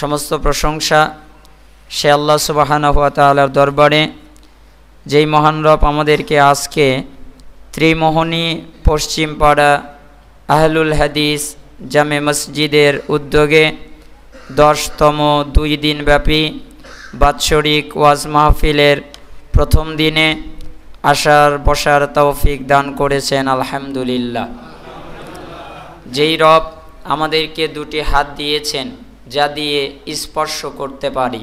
সমস্ত প্রশংসা সে আল্লাহ সুবাহানহাতালার দরবারে যেই মহান রব আমাদেরকে আজকে ত্রিমোহনী পশ্চিমপাড়া আহলুল হাদিস জামে মসজিদের উদ্যোগে দশতম দুই দিনব্যাপী বাৎসরিক ওয়াজ মাহফিলের প্রথম দিনে আসার বসার তৌফিক দান করেছেন আলহামদুলিল্লাহ যেই রব আমাদেরকে দুটি হাত দিয়েছেন যা দিয়ে স্পর্শ করতে পারি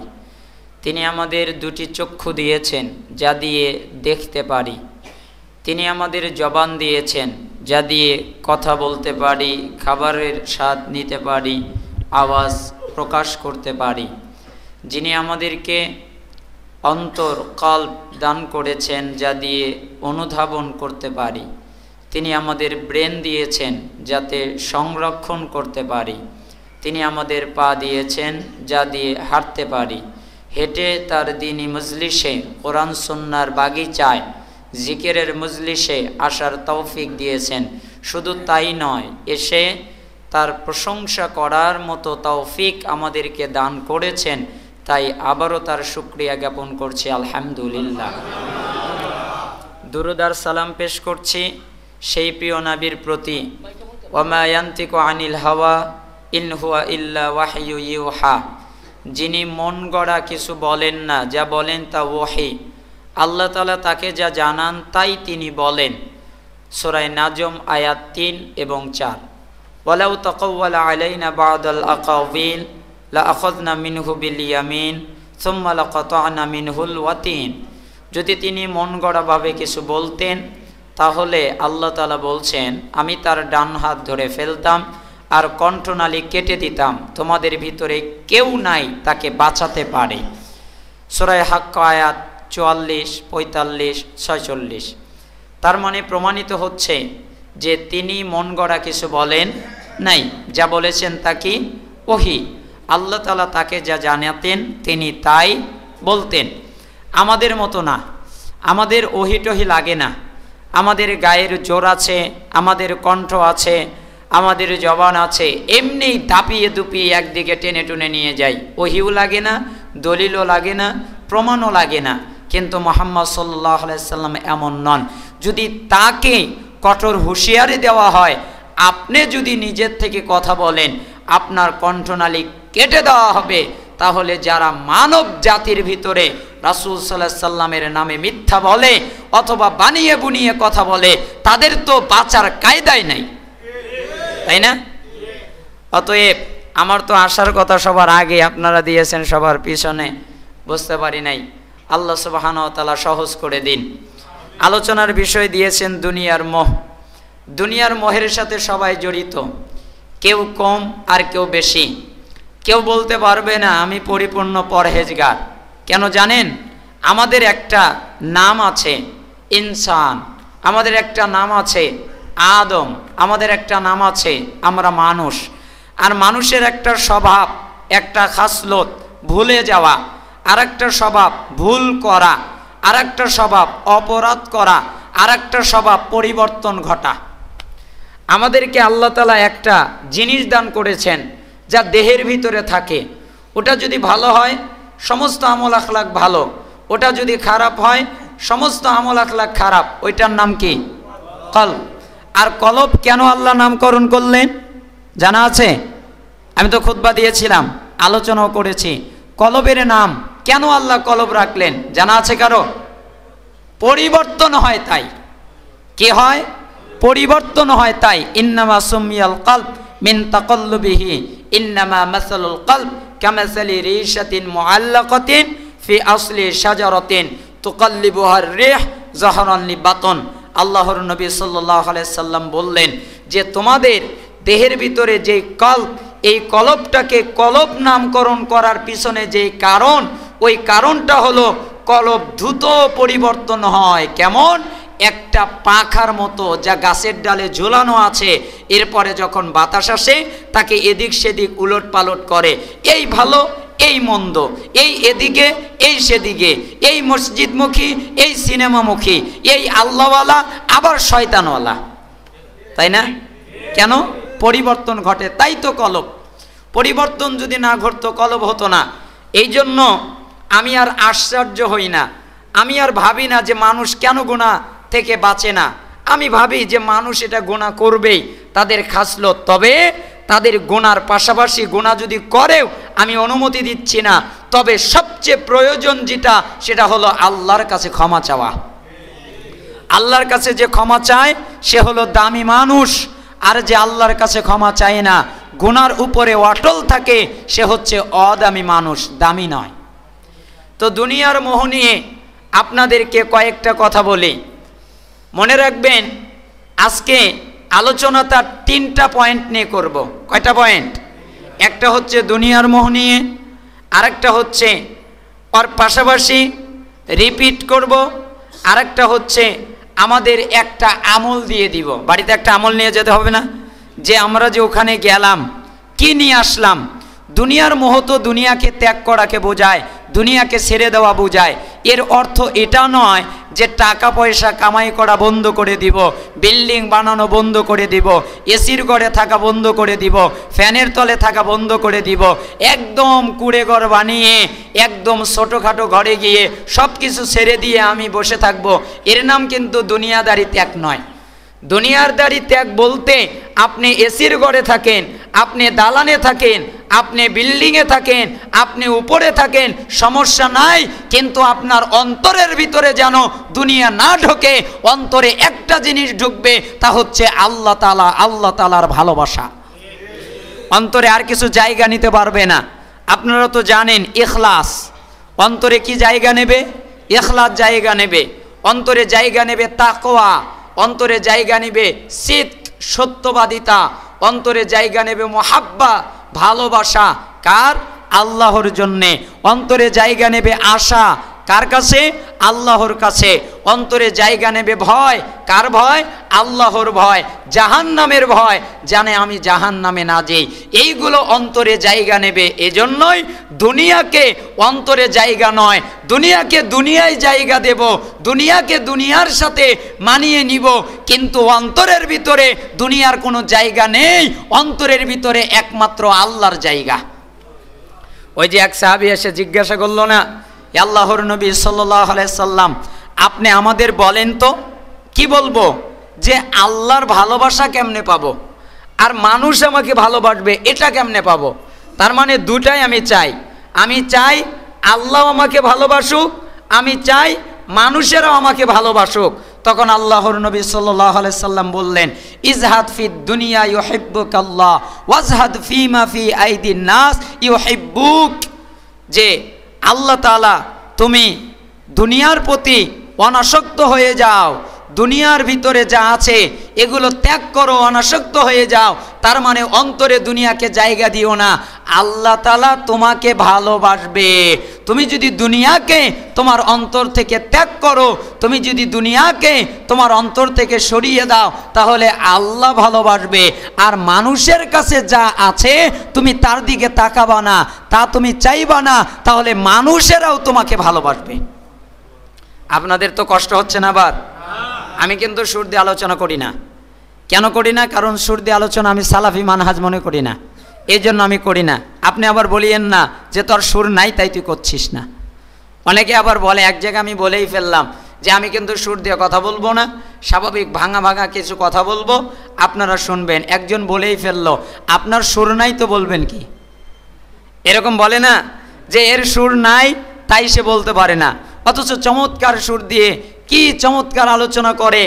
তিনি আমাদের দুটি চক্ষু দিয়েছেন যা দিয়ে দেখতে পারি তিনি আমাদের জবান দিয়েছেন যা দিয়ে কথা বলতে পারি খাবারের স্বাদ নিতে পারি আওয়াজ প্রকাশ করতে পারি যিনি আমাদেরকে অন্তর কল্প দান করেছেন যা দিয়ে অনুধাবন করতে পারি তিনি আমাদের ব্রেন দিয়েছেন যাতে সংরক্ষণ করতে পারি তিনি আমাদের পা দিয়েছেন যা দিয়ে হাঁটতে পারি হেঁটে তার দিনই মজলিসে কোরআন সন্ন্যার বাগিচায় জিকিরের মজলিসে আসার তৌফিক দিয়েছেন শুধু তাই নয় এসে তার প্রশংসা করার মতো তৌফিক আমাদেরকে দান করেছেন তাই আবারও তার সুক্রিয়া জ্ঞাপন করছি আলহামদুলিল্লাহ দুরুদার সালাম পেশ করছি সেই প্রিয় নাবির প্রতি ওমায়ান্তিক আনিল হাওয়া ইনহুয়া ইল্লা ওয়াহিউ ইউহা যিনি মন গড়া কিছু বলেন না যা বলেন তা ওয়াহি আল্লাহ তালা তাকে যা জানান তাই তিনি বলেন সোরাই নাজম আয়াত তিন এবং চার ওয়ালাউ তকওয়ালা আলাইনা বাদল আকাউবিল লা আখদনা মিনহু বিল ইয়ামিন সুম্মা কতআনা মিনহুল ওয়াতিন যদি তিনি মন গড়াভাবে কিছু বলতেন তাহলে আল্লাহ তালা বলছেন আমি তার ডান হাত ধরে ফেলতাম আর কণ্ঠনালী কেটে দিতাম তোমাদের ভিতরে কেউ নাই তাকে বাঁচাতে পারে সোরায় হাক্কা আয়াত চুয়াল্লিশ পঁয়তাল্লিশ ছয়চল্লিশ তার মানে প্রমাণিত হচ্ছে যে তিনি মন গড়া কিছু বলেন নাই যা বলেছেন তা কি ওহি আল্লাহ তালা তাকে যা জানাতেন তিনি তাই বলতেন আমাদের মতো না আমাদের ওহিটহি লাগে না আমাদের গায়ের জোর আছে আমাদের কণ্ঠ আছে আমাদের জবান আছে এমনি দাপিয়ে দুপিয়ে একদিকে টেনে টুনে নিয়ে যাই ওহিও লাগে না দলিলও লাগে না প্রমাণও লাগে না কিন্তু মোহাম্মদ সাল্লাহ সাল্লাম এমন নন যদি তাকে কঠোর হুঁশিয়ারি দেওয়া হয় আপনি যদি নিজের থেকে কথা বলেন আপনার কণ্ঠনালী কেটে দেওয়া হবে তাহলে যারা মানব জাতির ভিতরে রাসুল সাল্লাহ সাল্লামের নামে মিথ্যা বলে অথবা বানিয়ে বুনিয়ে কথা বলে তাদের তো বাঁচার কায়দায় নাই তাই না অতএব আমার তো আসার কথা সবার আগে আপনারা দিয়েছেন সবার পিছনে বুঝতে পারি নাই আল্লাহ সুবাহানতালা সহজ করে দিন আলোচনার বিষয় দিয়েছেন দুনিয়ার মোহ দুনিয়ার মোহের সাথে সবাই জড়িত কেউ কম আর কেউ বেশি কেউ বলতে পারবে না আমি পরিপূর্ণ পরহেজগার কেন জানেন আমাদের একটা নাম আছে ইনসান আমাদের একটা নাম আছে আদম আমাদের একটা নাম আছে আমরা মানুষ আর মানুষের একটা স্বভাব একটা খাসলত ভুলে যাওয়া আর একটা স্বভাব ভুল করা আর একটা স্বভাব অপরাধ করা আর একটা স্বভাব পরিবর্তন ঘটা আমাদেরকে আল্লাহ তালা একটা জিনিস দান করেছেন যা দেহের ভিতরে থাকে ওটা যদি ভালো হয় সমস্ত আমল আখলাক ভালো ওটা যদি খারাপ হয় সমস্ত আমল আখলাক খারাপ ওইটার নাম কি কল আর কলব কেন আল্লাহ নামকরণ করলেন জানা আছে আমি তো খুতবা দিয়েছিলাম আলোচনাও করেছি কলবের নাম কেন আল্লাহ কলব রাখলেন জানা আছে কারো পরিবর্তন হয় তাই কে হয় পরিবর্তন হয় তাই ইন্নামা সুমিয়াল কল্প মিন তাকল্লবিহি ইন্নামা মাসালুল কল্প কামাসালি রিশাতিন মুআল্লাকাতিন ফি আসলি সাজারাতিন তুকাল্লিবুহার রিহ জাহরান লিবাতন আল্লাহর নবী সাল্লাহ সাল্লাম বললেন যে তোমাদের দেহের ভিতরে যে কল্প এই কলপটাকে কলপ নামকরণ করার পিছনে যে কারণ ওই কারণটা হলো কলপ দ্রুত পরিবর্তন হয় কেমন একটা পাখার মতো যা গাছের ডালে ঝোলানো আছে এরপরে যখন বাতাস আসে তাকে এদিক সেদিক উলট পালট করে এই ভালো এই মন্দ এই এদিকে এই সেদিকে এই মসজিদমুখী এই সিনেমামুখী এই আল্লাহওয়ালা আবার শয়তানওয়ালা তাই না কেন পরিবর্তন ঘটে তাই তো কলব পরিবর্তন যদি না ঘটতো কলব হতো না এই জন্য আমি আর আশ্চর্য হই না আমি আর ভাবি না যে মানুষ কেন গুণা থেকে বাঁচে না আমি ভাবি যে মানুষ এটা গোনা করবেই তাদের খাসলো তবে তাদের গোনার পাশাপাশি গোনা যদি করেও আমি অনুমতি দিচ্ছি না তবে সবচেয়ে প্রয়োজন যেটা সেটা হলো আল্লাহর কাছে ক্ষমা চাওয়া আল্লাহর কাছে যে ক্ষমা চায় সে হলো দামি মানুষ আর যে আল্লাহর কাছে ক্ষমা চায় না গুনার উপরে অটল থাকে সে হচ্ছে অদামি মানুষ দামি নয় তো দুনিয়ার মোহ নিয়ে আপনাদেরকে কয়েকটা কথা বলি মনে রাখবেন আজকে তার তিনটা পয়েন্ট নিয়ে করব কয়টা পয়েন্ট একটা হচ্ছে দুনিয়ার মোহ নিয়ে আরেকটা হচ্ছে ওর পাশাপাশি রিপিট করব আরেকটা হচ্ছে আমাদের একটা আমল দিয়ে দিব বাড়িতে একটা আমল নিয়ে যেতে হবে না যে আমরা যে ওখানে গেলাম কি নিয়ে আসলাম দুনিয়ার মোহ তো দুনিয়াকে ত্যাগ করাকে বোঝায় দুনিয়াকে ছেড়ে দেওয়া বুঝায় এর অর্থ এটা নয় যে টাকা পয়সা কামাই করা বন্ধ করে দিব বিল্ডিং বানানো বন্ধ করে দিব এসির ঘরে থাকা বন্ধ করে দিব ফ্যানের তলে থাকা বন্ধ করে দিব একদম কুড়ে ঘর বানিয়ে একদম ছোটোখাটো ঘরে গিয়ে সব কিছু ছেড়ে দিয়ে আমি বসে থাকব এর নাম কিন্তু দুনিয়াদারি ত্যাগ নয় দুনিয়ারদারি ত্যাগ বলতে আপনি এসির ঘরে থাকেন আপনি দালানে থাকেন আপনি বিল্ডিংয়ে থাকেন আপনি উপরে থাকেন সমস্যা নাই কিন্তু আপনার অন্তরের ভিতরে যেন দুনিয়া না ঢোকে অন্তরে একটা জিনিস ঢুকবে তা হচ্ছে আল্লাহ তালা আল্লাহ তালার ভালোবাসা অন্তরে আর কিছু জায়গা নিতে পারবে না আপনারা তো জানেন এখলাস অন্তরে কি জায়গা নেবে এখলাস জায়গা নেবে অন্তরে জায়গা নেবে তাকোয়া অন্তরে জায়গা নেবে শীত সত্যবাদিতা অন্তরে জায়গা নেবে মহাব্বা ভালোবাসা কার আল্লাহর জন্যে অন্তরে জায়গা নেবে আশা কার কাছে আল্লাহর কাছে অন্তরে জায়গা নেবে ভয় কার ভয় আল্লাহর ভয় জাহান নামের ভয় জানে আমি জাহান নামে না যেই এইগুলো অন্তরে জায়গা নেবে এজন্যই দুনিয়াকে অন্তরে জায়গা নয় দুনিয়াকে দুনিয়ায় জায়গা দেব দুনিয়াকে দুনিয়ার সাথে মানিয়ে নিব কিন্তু অন্তরের ভিতরে দুনিয়ার কোনো জায়গা নেই অন্তরের ভিতরে একমাত্র আল্লাহর জায়গা ওই যে এক সাহাবি এসে জিজ্ঞাসা করলো না আল্লাহর নবী সাল্লাম আপনি আমাদের বলেন তো কি বলবো যে আল্লাহর ভালোবাসা কেমনে পাবো আর মানুষ আমাকে ভালোবাসবে এটা কেমনে পাবো তার মানে দুটাই আমি চাই আমি চাই আল্লাহ আমাকে ভালোবাসুক আমি চাই মানুষেরাও আমাকে ভালোবাসুক তখন আল্লাহর নবী সাল্লাহ সাল্লাম বললেন ইজহাদ ফি দুনিয়া ইউহিব্বুক আল্লাহ ওয়াজহাদ ফি মাফি আইদিন নাস ইউহিব্বুক যে আল্লাহ তালা তুমি দুনিয়ার প্রতি অনাসক্ত হয়ে যাও দুনিয়ার ভিতরে যা আছে এগুলো ত্যাগ করো অনাসক্ত হয়ে যাও তার মানে অন্তরে দুনিয়াকে জায়গা দিও না আল্লাহ তালা তোমাকে ভালোবাসবে তুমি যদি দুনিয়াকে তোমার অন্তর থেকে ত্যাগ করো তুমি যদি দুনিয়াকে তোমার অন্তর থেকে সরিয়ে দাও তাহলে আল্লাহ ভালোবাসবে আর মানুষের কাছে যা আছে তুমি তার দিকে তাকাবা না তা তুমি চাইবা না তাহলে মানুষেরাও তোমাকে ভালোবাসবে আপনাদের তো কষ্ট হচ্ছে না আবার আমি কিন্তু সুর দিয়ে আলোচনা করি না কেন করি না কারণ সুর দিয়ে আলোচনা আমি সালাফি মানহাজ মনে করি না এই জন্য আমি করি না আপনি আবার বলিয়েন না যে তোর সুর নাই তাই তুই করছিস না অনেকে আবার বলে এক জায়গায় আমি বলেই ফেললাম যে আমি কিন্তু সুর দিয়ে কথা বলবো না স্বাভাবিক ভাঙা ভাঙা কিছু কথা বলবো আপনারা শুনবেন একজন বলেই ফেলল আপনার সুর নাই তো বলবেন কি এরকম বলে না যে এর সুর নাই তাই সে বলতে পারে না অথচ চমৎকার সুর দিয়ে কি চমৎকার আলোচনা করে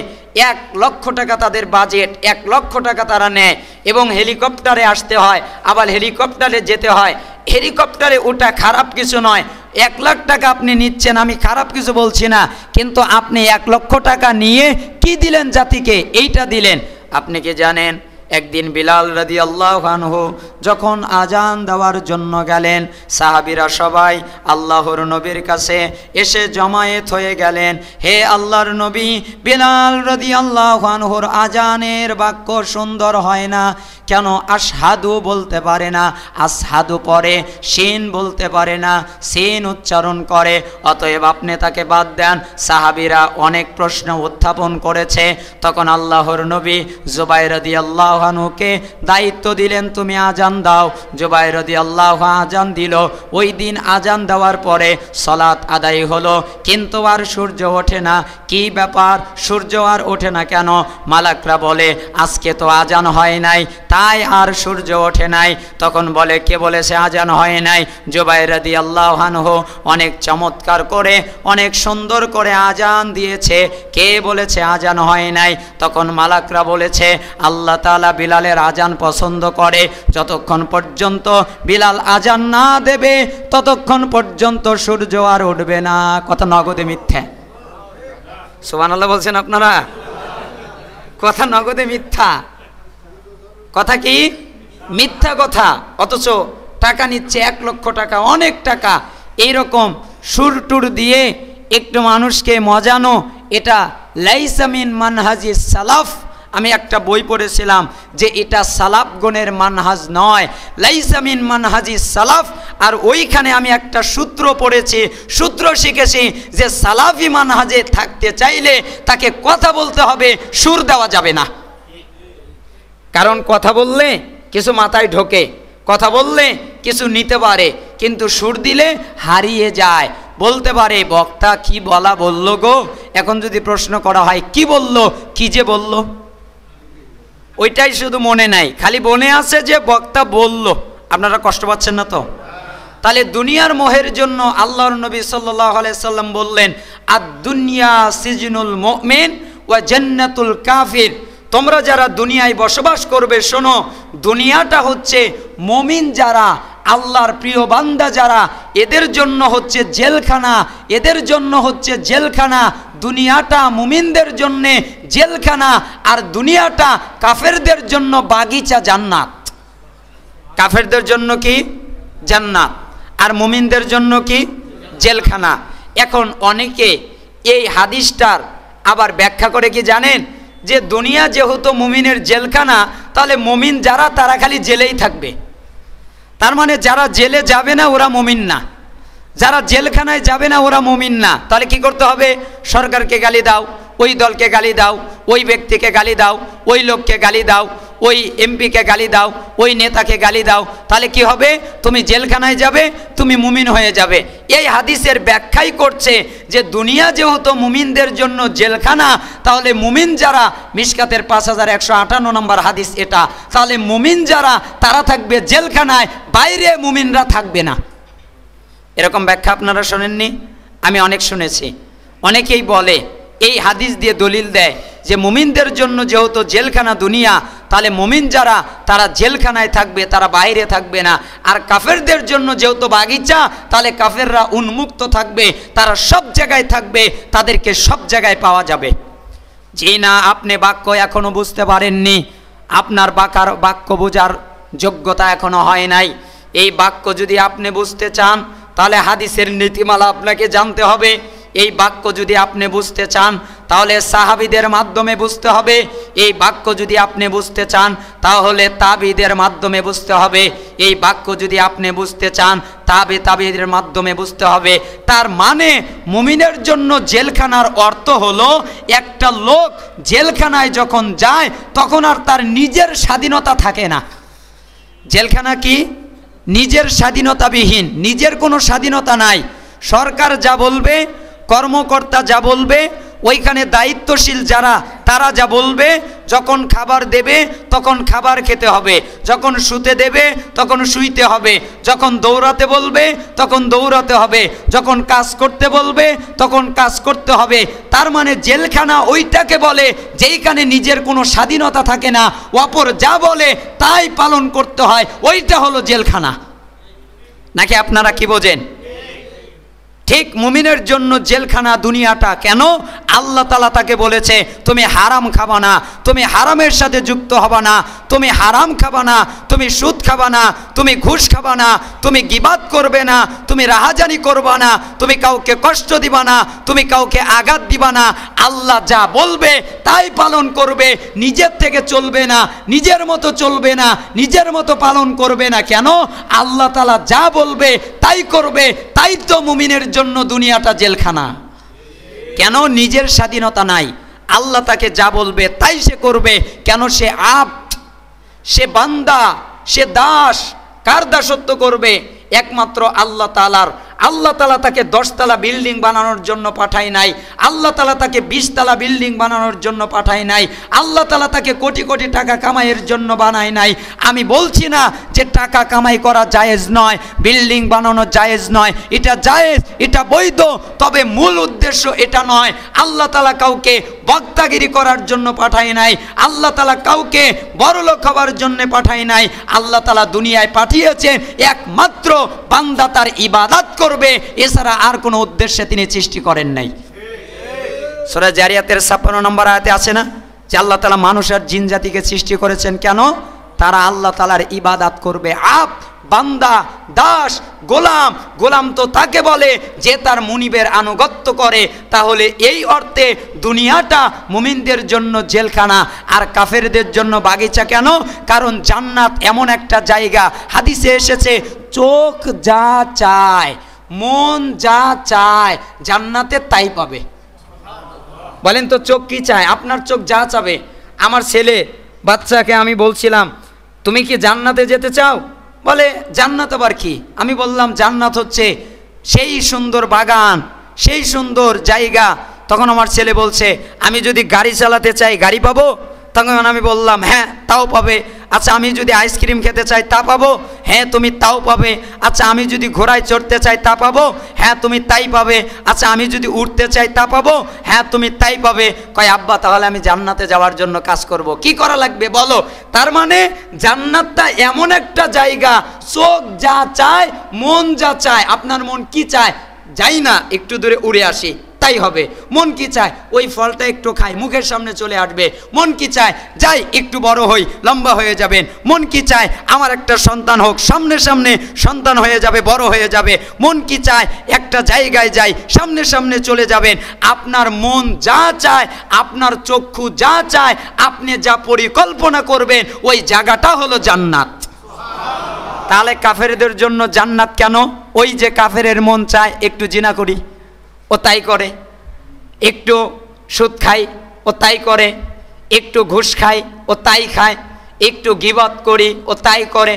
এক লক্ষ টাকা তাদের বাজেট এক লক্ষ টাকা তারা নেয় এবং হেলিকপ্টারে আসতে হয় আবার হেলিকপ্টারে যেতে হয় হেলিকপ্টারে ওটা খারাপ কিছু নয় এক লাখ টাকা আপনি নিচ্ছেন আমি খারাপ কিছু বলছি না কিন্তু আপনি এক লক্ষ টাকা নিয়ে কি দিলেন জাতিকে এইটা দিলেন আপনি কি জানেন একদিন বিলাল রাদি আল্লাহানহু যখন আজান দেওয়ার জন্য গেলেন সাহাবিরা সবাই আল্লাহর নবীর কাছে এসে জমায়েত হয়ে গেলেন হে আল্লাহর নবী বিলাল রদি আল্লাহানহুর আজানের বাক্য সুন্দর হয় না কেন আসহাদু বলতে পারে না আসহাদু পরে সেন বলতে পারে না সেন উচ্চারণ করে অতএব আপনি তাকে বাদ দেন সাহাবিরা অনেক প্রশ্ন উত্থাপন করেছে তখন আল্লাহর নবী জুবাই রদি আল্লাহ আনহুকে দায়িত্ব দিলেন তুমি আজান দাও জুবাই রদি আল্লাহ আজান দিল ওই দিন আজান দেওয়ার পরে সলাৎ আদায় হলো কিন্তু আর সূর্য ওঠে না কি ব্যাপার সূর্য আর ওঠে না কেন মালাকরা বলে আজকে তো আজান হয় নাই তাই আর সূর্য ওঠে নাই তখন বলে কে বলেছে আজান হয় নাই জুবাই রদি আল্লাহ আনহু অনেক চমৎকার করে অনেক সুন্দর করে আজান দিয়েছে কে বলেছে আজান হয় নাই তখন মালাকরা বলেছে আল্লাহ তালা বিলালের আজান পছন্দ করে যতক্ষণ পর্যন্ত বিলাল আজান না দেবে ততক্ষণ পর্যন্ত সূর্য আর উঠবে না কত নগদে মিথ্যা সুবান আল্লাহ বলছেন আপনারা কথা নগদে মিথ্যা কথা কি মিথ্যা কথা অথচ টাকা নিচ্ছে এক লক্ষ টাকা অনেক টাকা এইরকম সুর টুর দিয়ে একটু মানুষকে মজানো এটা লাইসামিন মানহাজি সালাফ আমি একটা বই পড়েছিলাম যে এটা সালাফগণের মানহাজ নয় লাইসামিন মানহাজি সালাফ আর ওইখানে আমি একটা সূত্র পড়েছি সূত্র শিখেছি যে সালাফি মানহাজে থাকতে চাইলে তাকে কথা বলতে হবে সুর দেওয়া যাবে না কারণ কথা বললে কিছু মাথায় ঢোকে কথা বললে কিছু নিতে পারে কিন্তু সুর দিলে হারিয়ে যায় বলতে পারে বক্তা কি বলা বলল গো এখন যদি প্রশ্ন করা হয় কি বলল কি যে বললো ওইটাই শুধু মনে নাই খালি মনে আছে যে বক্তা বলল আপনারা কষ্ট পাচ্ছেন না তো তাহলে দুনিয়ার মোহের জন্য আল্লাহর নবী সাল্লাম বললেন আর দুনিয়া সিজনুল মেন ও জন্নাতুল কাফির তোমরা যারা দুনিয়ায় বসবাস করবে শোনো দুনিয়াটা হচ্ছে মমিন যারা আল্লাহর প্রিয় বান্দা যারা এদের জন্য হচ্ছে জেলখানা এদের জন্য হচ্ছে জেলখানা দুনিয়াটা মুমিনদের জন্যে জেলখানা আর দুনিয়াটা কাফেরদের জন্য বাগিচা জান্নাত কাফেরদের জন্য কি জান্নাত আর মুমিনদের জন্য কি জেলখানা এখন অনেকে এই হাদিসটার আবার ব্যাখ্যা করে কি জানেন যে দুনিয়া যেহেতু মুমিনের জেলখানা তাহলে মুমিন যারা তারা খালি জেলেই থাকবে তার মানে যারা জেলে যাবে না ওরা মুমিন না যারা জেলখানায় যাবে না ওরা মুমিন না তাহলে কি করতে হবে সরকারকে গালি দাও ওই দলকে গালি দাও ওই ব্যক্তিকে গালি দাও ওই লোককে গালি দাও ওই এমপিকে গালি দাও ওই নেতাকে গালি দাও তাহলে কি হবে তুমি জেলখানায় যাবে তুমি মুমিন হয়ে যাবে এই হাদিসের ব্যাখ্যাই করছে যে দুনিয়া যেহেতু মুমিনদের জন্য জেলখানা তাহলে মুমিন যারা মিসকাতের পাঁচ হাজার একশো আটান্ন নম্বর হাদিস এটা তাহলে মুমিন যারা তারা থাকবে জেলখানায় বাইরে মুমিনরা থাকবে না এরকম ব্যাখ্যা আপনারা শোনেননি আমি অনেক শুনেছি অনেকেই বলে এই হাদিস দিয়ে দলিল দেয় যে মুমিনদের জন্য যেহেতু জেলখানা দুনিয়া তাহলে মুমিন যারা তারা জেলখানায় থাকবে তারা বাইরে থাকবে না আর কাফেরদের জন্য যেহেতু বাগিচা তাহলে কাফেররা উন্মুক্ত থাকবে তারা সব জায়গায় থাকবে তাদেরকে সব জায়গায় পাওয়া যাবে যে না আপনি বাক্য এখনও বুঝতে পারেননি আপনার বাকার বাক্য বোঝার যোগ্যতা এখনও হয় নাই এই বাক্য যদি আপনি বুঝতে চান তাহলে হাদিসের নীতিমালা আপনাকে জানতে হবে এই বাক্য যদি আপনি বুঝতে চান তাহলে সাহাবিদের মাধ্যমে বুঝতে হবে এই বাক্য যদি আপনি বুঝতে চান তাহলে তাবিদের মাধ্যমে বুঝতে হবে এই বাক্য যদি আপনি বুঝতে চান তাবে তাবিদের মাধ্যমে বুঝতে হবে তার মানে মুমিনের জন্য জেলখানার অর্থ হলো একটা লোক জেলখানায় যখন যায় তখন আর তার নিজের স্বাধীনতা থাকে না জেলখানা কি নিজের স্বাধীনতাবিহীন নিজের কোনো স্বাধীনতা নাই সরকার যা বলবে কর্মকর্তা যা বলবে ওইখানে দায়িত্বশীল যারা তারা যা বলবে যখন খাবার দেবে তখন খাবার খেতে হবে যখন শুতে দেবে তখন শুইতে হবে যখন দৌড়াতে বলবে তখন দৌড়াতে হবে যখন কাজ করতে বলবে তখন কাজ করতে হবে তার মানে জেলখানা ওইটাকে বলে যেইখানে নিজের কোনো স্বাধীনতা থাকে না অপর যা বলে তাই পালন করতে হয় ওইটা হলো জেলখানা নাকি আপনারা কি বোঝেন ঠিক মুমিনের জন্য জেলখানা দুনিয়াটা কেন আল্লাহ তালা তাকে বলেছে তুমি হারাম খাবা না তুমি হারামের সাথে যুক্ত হবা না তুমি হারাম খাবা না তুমি সুদ খাবা না তুমি ঘুষ খাবা না তুমি গিবাদ করবে না তুমি রাহাজানি করবা না তুমি কাউকে কষ্ট দিবা না তুমি কাউকে আঘাত দিবা না আল্লাহ যা বলবে তাই পালন করবে নিজের থেকে চলবে না নিজের মতো চলবে না নিজের মতো পালন করবে না কেন আল্লাহ তালা যা বলবে তাই করবে তাই তো মুমিনের জন্য দুনিয়াটা জেলখানা কেন নিজের স্বাধীনতা নাই আল্লাহ তাকে যা বলবে তাই সে করবে কেন সে আপ সে বান্দা সে দাস কার দাসত্ব করবে একমাত্র আল্লাহ তালার আল্লাহ তালা তাকে দশতলা বিল্ডিং বানানোর জন্য পাঠায় নাই আল্লাহ তালা তাকে বিশতলা বিল্ডিং বানানোর জন্য পাঠায় নাই আল্লাহ তালা তাকে কোটি কোটি টাকা কামাইয়ের জন্য বানায় নাই আমি বলছি না যে টাকা কামাই করা জায়েজ নয় বিল্ডিং বানানো জায়েজ নয় এটা জায়েজ এটা বৈধ তবে মূল উদ্দেশ্য এটা নয় আল্লাহ তালা কাউকে বক্তাগিরি করার জন্য পাঠায় নাই আল্লাহ তালা কাউকে বড়লোক হওয়ার জন্য পাঠায় নাই আল্লাহ তালা দুনিয়ায় পাঠিয়েছে একমাত্র বান্দা তার ইবাদাত করবে এছাড়া আর কোনো উদ্দেশ্যে তিনি সৃষ্টি করেন নাই সোরা জারিয়াতের ছাপ্পান্ন নম্বর আয়াতে আছে না যে আল্লাহ তালা মানুষ আর জিন জাতিকে সৃষ্টি করেছেন কেন তারা আল্লাহ তালার ইবাদাত করবে আপ বান্দা দাস গোলাম গোলাম তো তাকে বলে যে তার মুনিবের আনুগত্য করে তাহলে এই অর্থে দুনিয়াটা মুমিনদের জন্য জেলখানা আর কাফেরদের জন্য বাগিচা কেন কারণ জান্নাত এমন একটা জায়গা হাদিসে এসেছে চোখ যা চায় মন যা চায় জান্নাতে তাই পাবে বলেন তো চোখ কি চায় আপনার চোখ যা চাবে আমার ছেলে বাচ্চাকে আমি বলছিলাম তুমি কি জান্নাতে যেতে চাও বলে জান্নাত আবার কি আমি বললাম জান্নাত হচ্ছে সেই সুন্দর বাগান সেই সুন্দর জায়গা তখন আমার ছেলে বলছে আমি যদি গাড়ি চালাতে চাই গাড়ি পাবো তখন আমি বললাম হ্যাঁ তাও পাবে আচ্ছা আমি যদি আইসক্রিম খেতে চাই তা পাবো হ্যাঁ তুমি তাও পাবে আচ্ছা আমি যদি ঘোড়ায় চড়তে চাই তা পাবো হ্যাঁ তুমি তাই পাবে আচ্ছা আমি যদি উঠতে চাই তা পাবো হ্যাঁ তুমি তাই পাবে কয় আব্বা তাহলে আমি জান্নাতে যাওয়ার জন্য কাজ করব কি করা লাগবে বলো তার মানে জান্নাতটা এমন একটা জায়গা চোখ যা চায় মন যা চায় আপনার মন কি চায় যাই না একটু দূরে উড়ে আসি তাই হবে মন কি চায় ওই ফলটা একটু খাই মুখের সামনে চলে আসবে মন কি চায় যাই একটু বড় হই লম্বা হয়ে যাবেন মন কি চায় আমার একটা সন্তান হোক সামনে সামনে সন্তান হয়ে যাবে বড় হয়ে যাবে মন কি চায় একটা জায়গায় যাই সামনে সামনে চলে যাবেন আপনার মন যা চায় আপনার চক্ষু যা চায় আপনি যা পরিকল্পনা করবেন ওই জায়গাটা হলো জান্নাত তাহলে কাফেরদের জন্য জান্নাত কেন ওই যে কাফেরের মন চায় একটু জিনা করি ও তাই করে একটু সুদ খায় ও তাই করে একটু ঘুষ খায় ও তাই খায় একটু গিবত করি ও তাই করে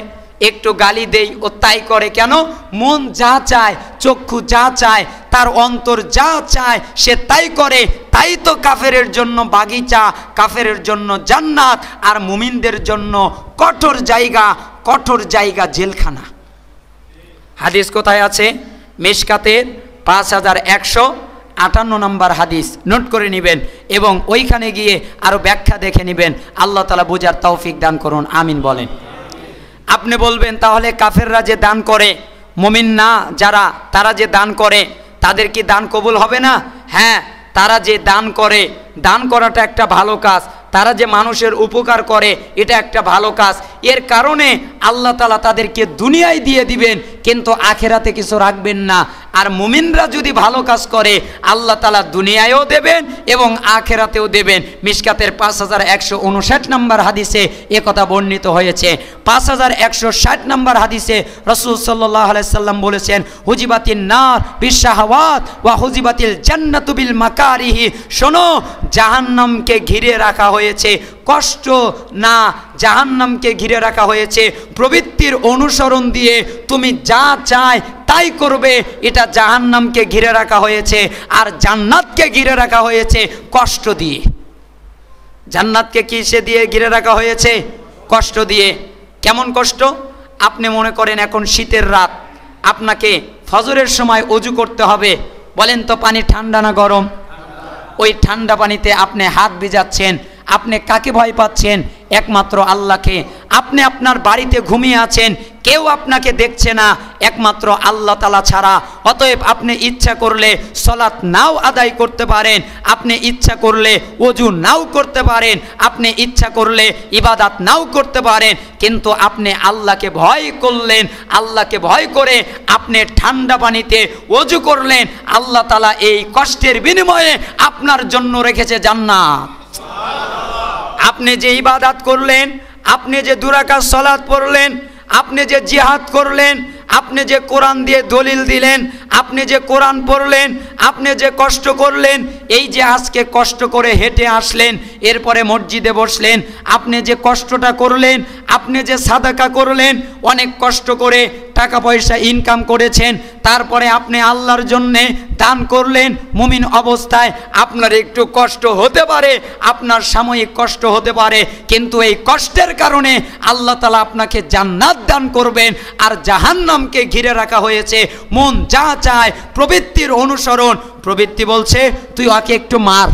একটু গালি দেই ও তাই করে কেন মন যা চায় চক্ষু যা চায় তার অন্তর যা চায় সে তাই করে তাই তো কাফেরের জন্য বাগিচা কাফেরের জন্য জান্নাত আর মুমিনদের জন্য কঠোর জায়গা কঠোর জায়গা জেলখানা হাদিস কোথায় আছে মেশকাতের পাঁচ হাজার একশো আটান্ন নম্বর হাদিস নোট করে নেবেন এবং ওইখানে গিয়ে আরও ব্যাখ্যা দেখে নেবেন আল্লাহ তালা বুঝার তৌফিক দান করুন আমিন বলেন আপনি বলবেন তাহলে কাফেররা যে দান করে মমিন না যারা তারা যে দান করে তাদের কি দান কবুল হবে না হ্যাঁ তারা যে দান করে দান করাটা একটা ভালো কাজ তারা যে মানুষের উপকার করে এটা একটা ভালো কাজ এর কারণে আল্লাহ তালা তাদেরকে দুনিয়ায় দিয়ে দিবেন কিন্তু আখেরাতে কিছু রাখবেন না আর মুমিনরা যদি ভালো কাজ করে আল্লাহ তালা দুনিয়ায়ও দেবেন এবং আখেরাতেও দেবেন মিসকাতের পাঁচ হাজার একশো উনষাট নম্বর হাদিসে একথা বর্ণিত হয়েছে পাঁচ হাজার একশো ষাট নম্বর হাদিসে রসুল সাল্লাহ সাল্লাম বলেছেন হুজিবাতিল নার বিশ্বাহাওয়াত ওয়া হুজিবাতিল জান্নাতুবিল মাকারিহি শোনো জাহান্নামকে ঘিরে রাখা হয়েছে কষ্ট না জাহান্নামকে ঘিরে রাখা হয়েছে প্রবৃত্তির অনুসরণ দিয়ে তুমি যা চায় তাই করবে এটা জাহান্নামকে ঘিরে রাখা হয়েছে আর জান্নাতকে ঘিরে রাখা হয়েছে কষ্ট দিয়ে জান্নাতকে কি সে দিয়ে ঘিরে রাখা হয়েছে কষ্ট দিয়ে কেমন কষ্ট আপনি মনে করেন এখন শীতের রাত আপনাকে ফজরের সময় অজু করতে হবে বলেন তো পানি ঠান্ডা না গরম ওই ঠান্ডা পানিতে আপনি হাত ভিজাচ্ছেন আপনি কাকে ভয় পাচ্ছেন একমাত্র আল্লাহকে আপনি আপনার বাড়িতে ঘুমিয়ে আছেন কেউ আপনাকে দেখছে না একমাত্র আল্লাহ তালা ছাড়া অতএব আপনি ইচ্ছা করলে সলাৎ নাও আদায় করতে পারেন আপনি ইচ্ছা করলে অজু নাও করতে পারেন আপনি ইচ্ছা করলে ইবাদাত নাও করতে পারেন কিন্তু আপনি আল্লাহকে ভয় করলেন আল্লাহকে ভয় করে আপনি ঠান্ডা পানিতে অজু করলেন আল্লাহ তালা এই কষ্টের বিনিময়ে আপনার জন্য রেখেছে জান্নাত আপনি যে ইবাদাত করলেন আপনি যে দুরাকার সলাদ পড়লেন আপনি যে জিহাদ করলেন আপনি যে কোরআন দিয়ে দলিল দিলেন আপনি যে কোরআন পড়লেন আপনি যে কষ্ট করলেন এই যে আজকে কষ্ট করে হেঁটে আসলেন এরপরে মসজিদে বসলেন আপনি যে কষ্টটা করলেন আপনি যে সাদাকা করলেন অনেক কষ্ট করে টাকা পয়সা ইনকাম করেছেন তারপরে আপনি আল্লাহর জন্যে দান করলেন মুমিন অবস্থায় আপনার একটু কষ্ট হতে পারে আপনার সাময়িক কষ্ট হতে পারে কিন্তু এই কষ্টের কারণে আল্লাহ তালা আপনাকে জান্নাত দান করবেন আর জাহান্নামকে ঘিরে রাখা হয়েছে মন যা চায় প্রবৃত্তির অনুসরণ প্রবৃত্তি বলছে তুই ওকে একটু মার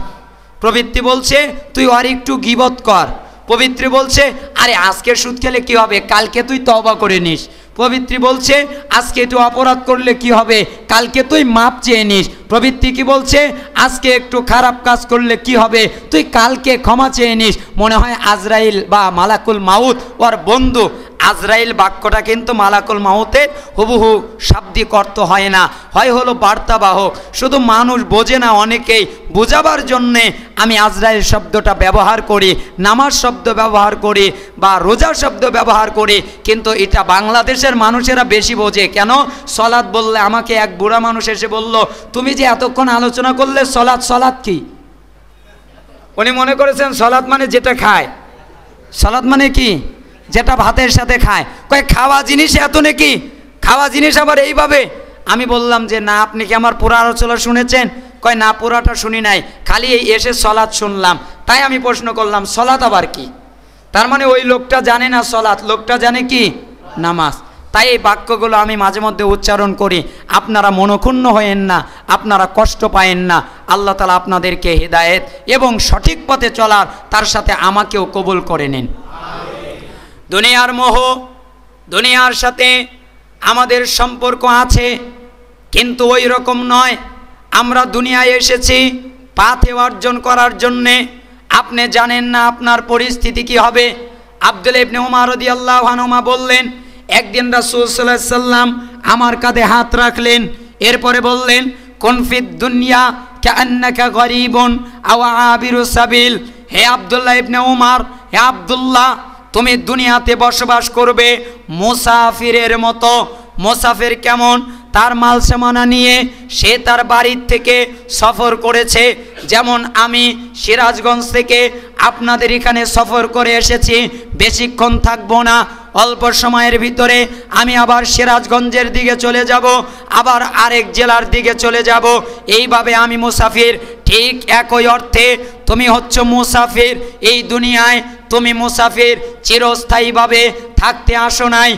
প্রবৃত্তি বলছে তুই আর একটু গিবত কর পবিত্রী বলছে আরে আজকে সুদ খেলে কী হবে কালকে তুই তবা করে নিস পবিত্রী বলছে আজকে তুই অপরাধ করলে কি হবে কালকে তুই মাপ চেয়ে নিস প্রবৃত্তি কি বলছে আজকে একটু খারাপ কাজ করলে কি হবে তুই কালকে ক্ষমা চেয়ে নিস মনে হয় আজরাইল বা মালাকুল মাউত ওর বন্ধু আজরাইল বাক্যটা কিন্তু মালাকুল মাউতের হুবহু শাব্দিক অর্থ হয় না হয় হলো বার্তাবাহক শুধু মানুষ বোঝে না অনেকেই বোঝাবার জন্যে আমি আজরাইল শব্দটা ব্যবহার করি নামাজ শব্দ ব্যবহার করি বা রোজা শব্দ ব্যবহার করি কিন্তু এটা বাংলাদেশের মানুষেরা বেশি বোঝে কেন সলাদ বললে আমাকে এক বুড়া মানুষ এসে বলল তুমি যে যে এতক্ষণ আলোচনা করলে সলাৎ সলাৎ কি উনি মনে করেছেন সলাৎ মানে যেটা খায় সলাৎ মানে কি যেটা ভাতের সাথে খায় কয়েক খাওয়া জিনিস এত নাকি খাওয়া জিনিস আবার এইভাবে আমি বললাম যে না আপনি কি আমার পুরা আলোচনা শুনেছেন কয় না পুরাটা শুনি নাই খালি এই এসে সলাৎ শুনলাম তাই আমি প্রশ্ন করলাম সলাৎ আবার কি তার মানে ওই লোকটা জানে না সলাৎ লোকটা জানে কি নামাজ তাই এই বাক্যগুলো আমি মাঝে মধ্যে উচ্চারণ করি আপনারা মনক্ষুণ্ণ হয়েন না আপনারা কষ্ট পায়েন না আল্লাহ তালা আপনাদেরকে হেদায়েত এবং সঠিক পথে চলার তার সাথে আমাকেও কবুল করে নিন দুনিয়ার মোহ দুনিয়ার সাথে আমাদের সম্পর্ক আছে কিন্তু ওই রকম নয় আমরা দুনিয়ায় এসেছি পাথে অর্জন করার জন্যে আপনি জানেন না আপনার পরিস্থিতি কি হবে আবদুল ইবনে উমার আল্লাহ আল্লাহানুমা বললেন একদিন রাসুল্লাহ সাল্লাম আমার কাঁধে হাত রাখলেন এরপরে বললেন কনফিদ দুনিয়া ক্যান্নাকা গরিবন আওয়া আবিরু সাবিল হে আবদুল্লাহ ইবনে উমার হে আবদুল্লাহ তুমি দুনিয়াতে বসবাস করবে মোসাফিরের মতো মোসাফির কেমন তার মাল সামানা নিয়ে সে তার বাড়ির থেকে সফর করেছে যেমন আমি সিরাজগঞ্জ থেকে আপনাদের এখানে সফর করে এসেছি বেশিক্ষণ থাকবো না অল্প সময়ের ভিতরে আমি আবার সিরাজগঞ্জের দিকে চলে যাব আবার আরেক জেলার দিকে চলে যাব এইভাবে আমি মুসাফির ঠিক একই অর্থে তুমি হচ্ছ মুসাফির এই দুনিয়ায় তুমি মুসাফির চিরস্থায়ীভাবে থাকতে আসো নাই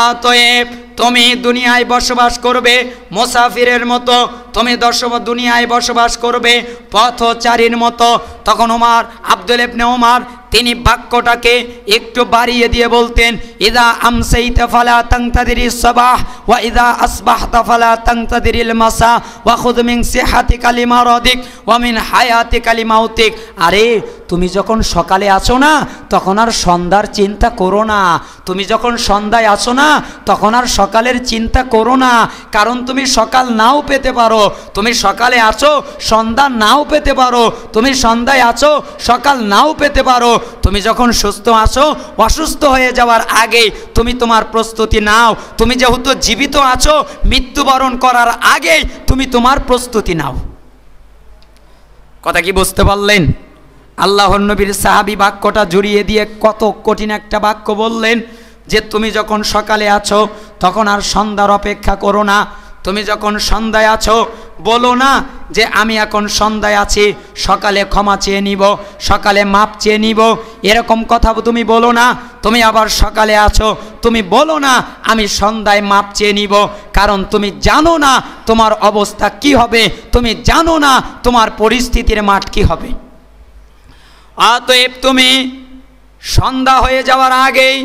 অতএব তুমি দুনিয়ায় বসবাস করবে মুসাফিরের মতো তুমি দর্শক দুনিয়ায় বসবাস করবে পথচারীর মতো তখন ওমার আব্দুল ইবনে ওমার তিনি বাক্যটাকে একটু বাড়িয়ে দিয়ে বলতেন ইদা আমসাইতা ফালা তাংতাদির সবাহ ওয়া ইদা আসবাহতা ফালা তাংতাদির মাসা ওয়া খুদ মিন সিহাতিকা লিমারাদিক ওয়া মিন হায়াতে কালি মাউতেক আরে তুমি যখন সকালে আছো না তখন আর সন্ধ্যার চিন্তা করো না তুমি যখন সন্ধ্যায় আছো না তখন আর সকালের চিন্তা করো না কারণ তুমি সকাল নাও পেতে পারো তুমি সকালে আছো সন্ধ্যা নাও পেতে পারো তুমি সন্ধ্যায় আছো সকাল নাও পেতে পারো তুমি যখন সুস্থ আছো অসুস্থ হয়ে যাওয়ার আগে তুমি তোমার প্রস্তুতি নাও তুমি যেহেতু জীবিত আছো মৃত্যুবরণ করার আগেই তুমি তোমার প্রস্তুতি নাও কথা কি বুঝতে পারলেন আল্লাহর নবীর সাহাবি বাক্যটা জড়িয়ে দিয়ে কত কঠিন একটা বাক্য বললেন যে তুমি যখন সকালে আছো তখন আর সন্ধ্যার অপেক্ষা করো না তুমি যখন সন্ধ্যায় আছো বলো না যে আমি এখন সন্ধ্যায় আছি সকালে ক্ষমা চেয়ে নিব সকালে মাপ চেয়ে নিব এরকম কথা তুমি বলো না তুমি আবার সকালে আছো তুমি বলো না আমি সন্ধ্যায় মাপ চেয়ে নিব কারণ তুমি জানো না তোমার অবস্থা কি হবে তুমি জানো না তোমার পরিস্থিতির মাঠ কি হবে অতএব তুমি সন্ধ্যা হয়ে যাওয়ার আগেই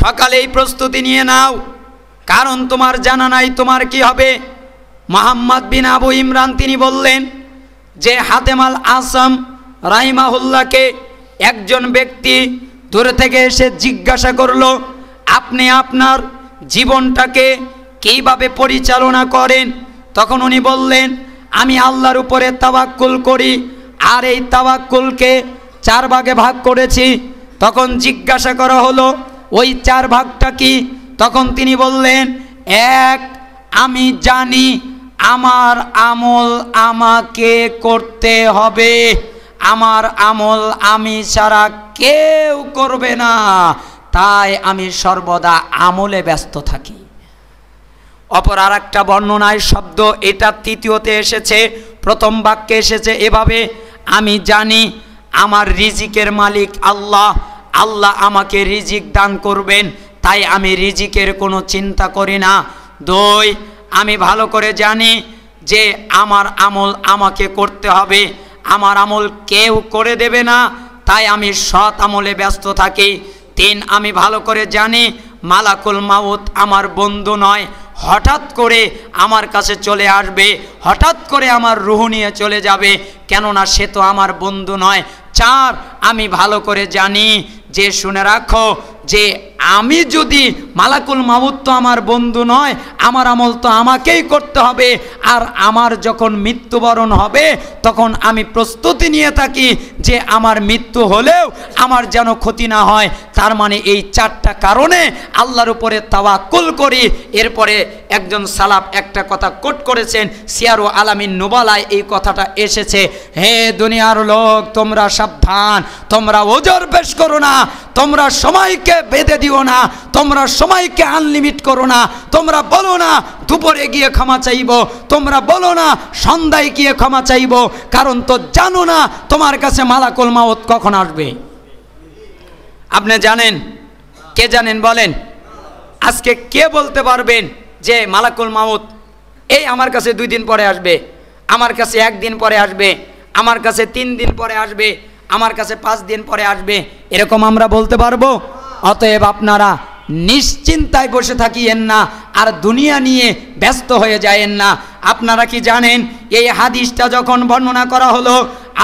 সকালেই প্রস্তুতি নিয়ে নাও কারণ তোমার জানা নাই তোমার কি হবে মাহাম্মদ বিন আবু ইমরান তিনি বললেন যে হাতেমাল আসাম রাইমাহুল্লাহকে একজন ব্যক্তি দূরে থেকে এসে জিজ্ঞাসা করল আপনি আপনার জীবনটাকে কিভাবে পরিচালনা করেন তখন উনি বললেন আমি আল্লাহর উপরে তাবাক্কুল করি আর এই তাওয়াক্কুলকে চার ভাগে ভাগ করেছি তখন জিজ্ঞাসা করা হলো ওই চার ভাগটা কি তখন তিনি বললেন এক আমি জানি আমার আমল আমাকে করতে হবে আমার আমল আমি ছাড়া কেউ করবে না তাই আমি সর্বদা আমলে ব্যস্ত থাকি অপর আর একটা বর্ণনায় শব্দ এটা তৃতীয়তে এসেছে প্রথম বাক্যে এসেছে এভাবে আমি জানি আমার রিজিকের মালিক আল্লাহ আল্লাহ আমাকে রিজিক দান করবেন তাই আমি রিজিকের কোনো চিন্তা করি না দই আমি ভালো করে জানি যে আমার আমল আমাকে করতে হবে আমার আমল কেউ করে দেবে না তাই আমি সৎ আমলে ব্যস্ত থাকি তিন আমি ভালো করে জানি মালাকুল মাউত আমার বন্ধু নয় হঠাৎ করে আমার কাছে চলে আসবে হঠাৎ করে আমার রুহ নিয়ে চলে যাবে কেননা সে তো আমার বন্ধু নয় চার আমি ভালো করে জানি যে শুনে রাখো যে আমি যদি মালাকুল মাহুদ তো আমার বন্ধু নয় আমার আমল তো আমাকেই করতে হবে আর আমার যখন মৃত্যুবরণ হবে তখন আমি প্রস্তুতি নিয়ে থাকি যে আমার মৃত্যু হলেও আমার যেন ক্ষতি না হয় তার মানে এই চারটা কারণে আল্লাহর উপরে কুল করি এরপরে একজন সালাপ একটা কথা কোট করেছেন সিয়ারো আলামিন নোবালায় এই কথাটা এসেছে হে দুনিয়ার লোক তোমরা সাবধান তোমরা ওজর পেশ করো না তোমরা সময়কে বেঁধে দিও না তোমরা সময়কে আনলিমিট করো না তোমরা বলো না দুপুরে গিয়ে ক্ষমা চাইব তোমরা বলো না সন্ধ্যায় গিয়ে ক্ষমা চাইব কারণ তো জানো না তোমার কাছে মালাকুল মাওত কখন আসবে আপনি জানেন কে জানেন বলেন আজকে কে বলতে পারবেন যে মালাকুল মাওত এই আমার কাছে দুই দিন পরে আসবে আমার কাছে একদিন পরে আসবে আমার কাছে তিন দিন পরে আসবে আমার কাছে পাঁচ দিন পরে আসবে এরকম আমরা বলতে পারবো অতএব আপনারা নিশ্চিন্তায় বসে থাকিয়েন না আর দুনিয়া নিয়ে ব্যস্ত হয়ে যায়েন না আপনারা কি জানেন এই হাদিসটা যখন বর্ণনা করা হলো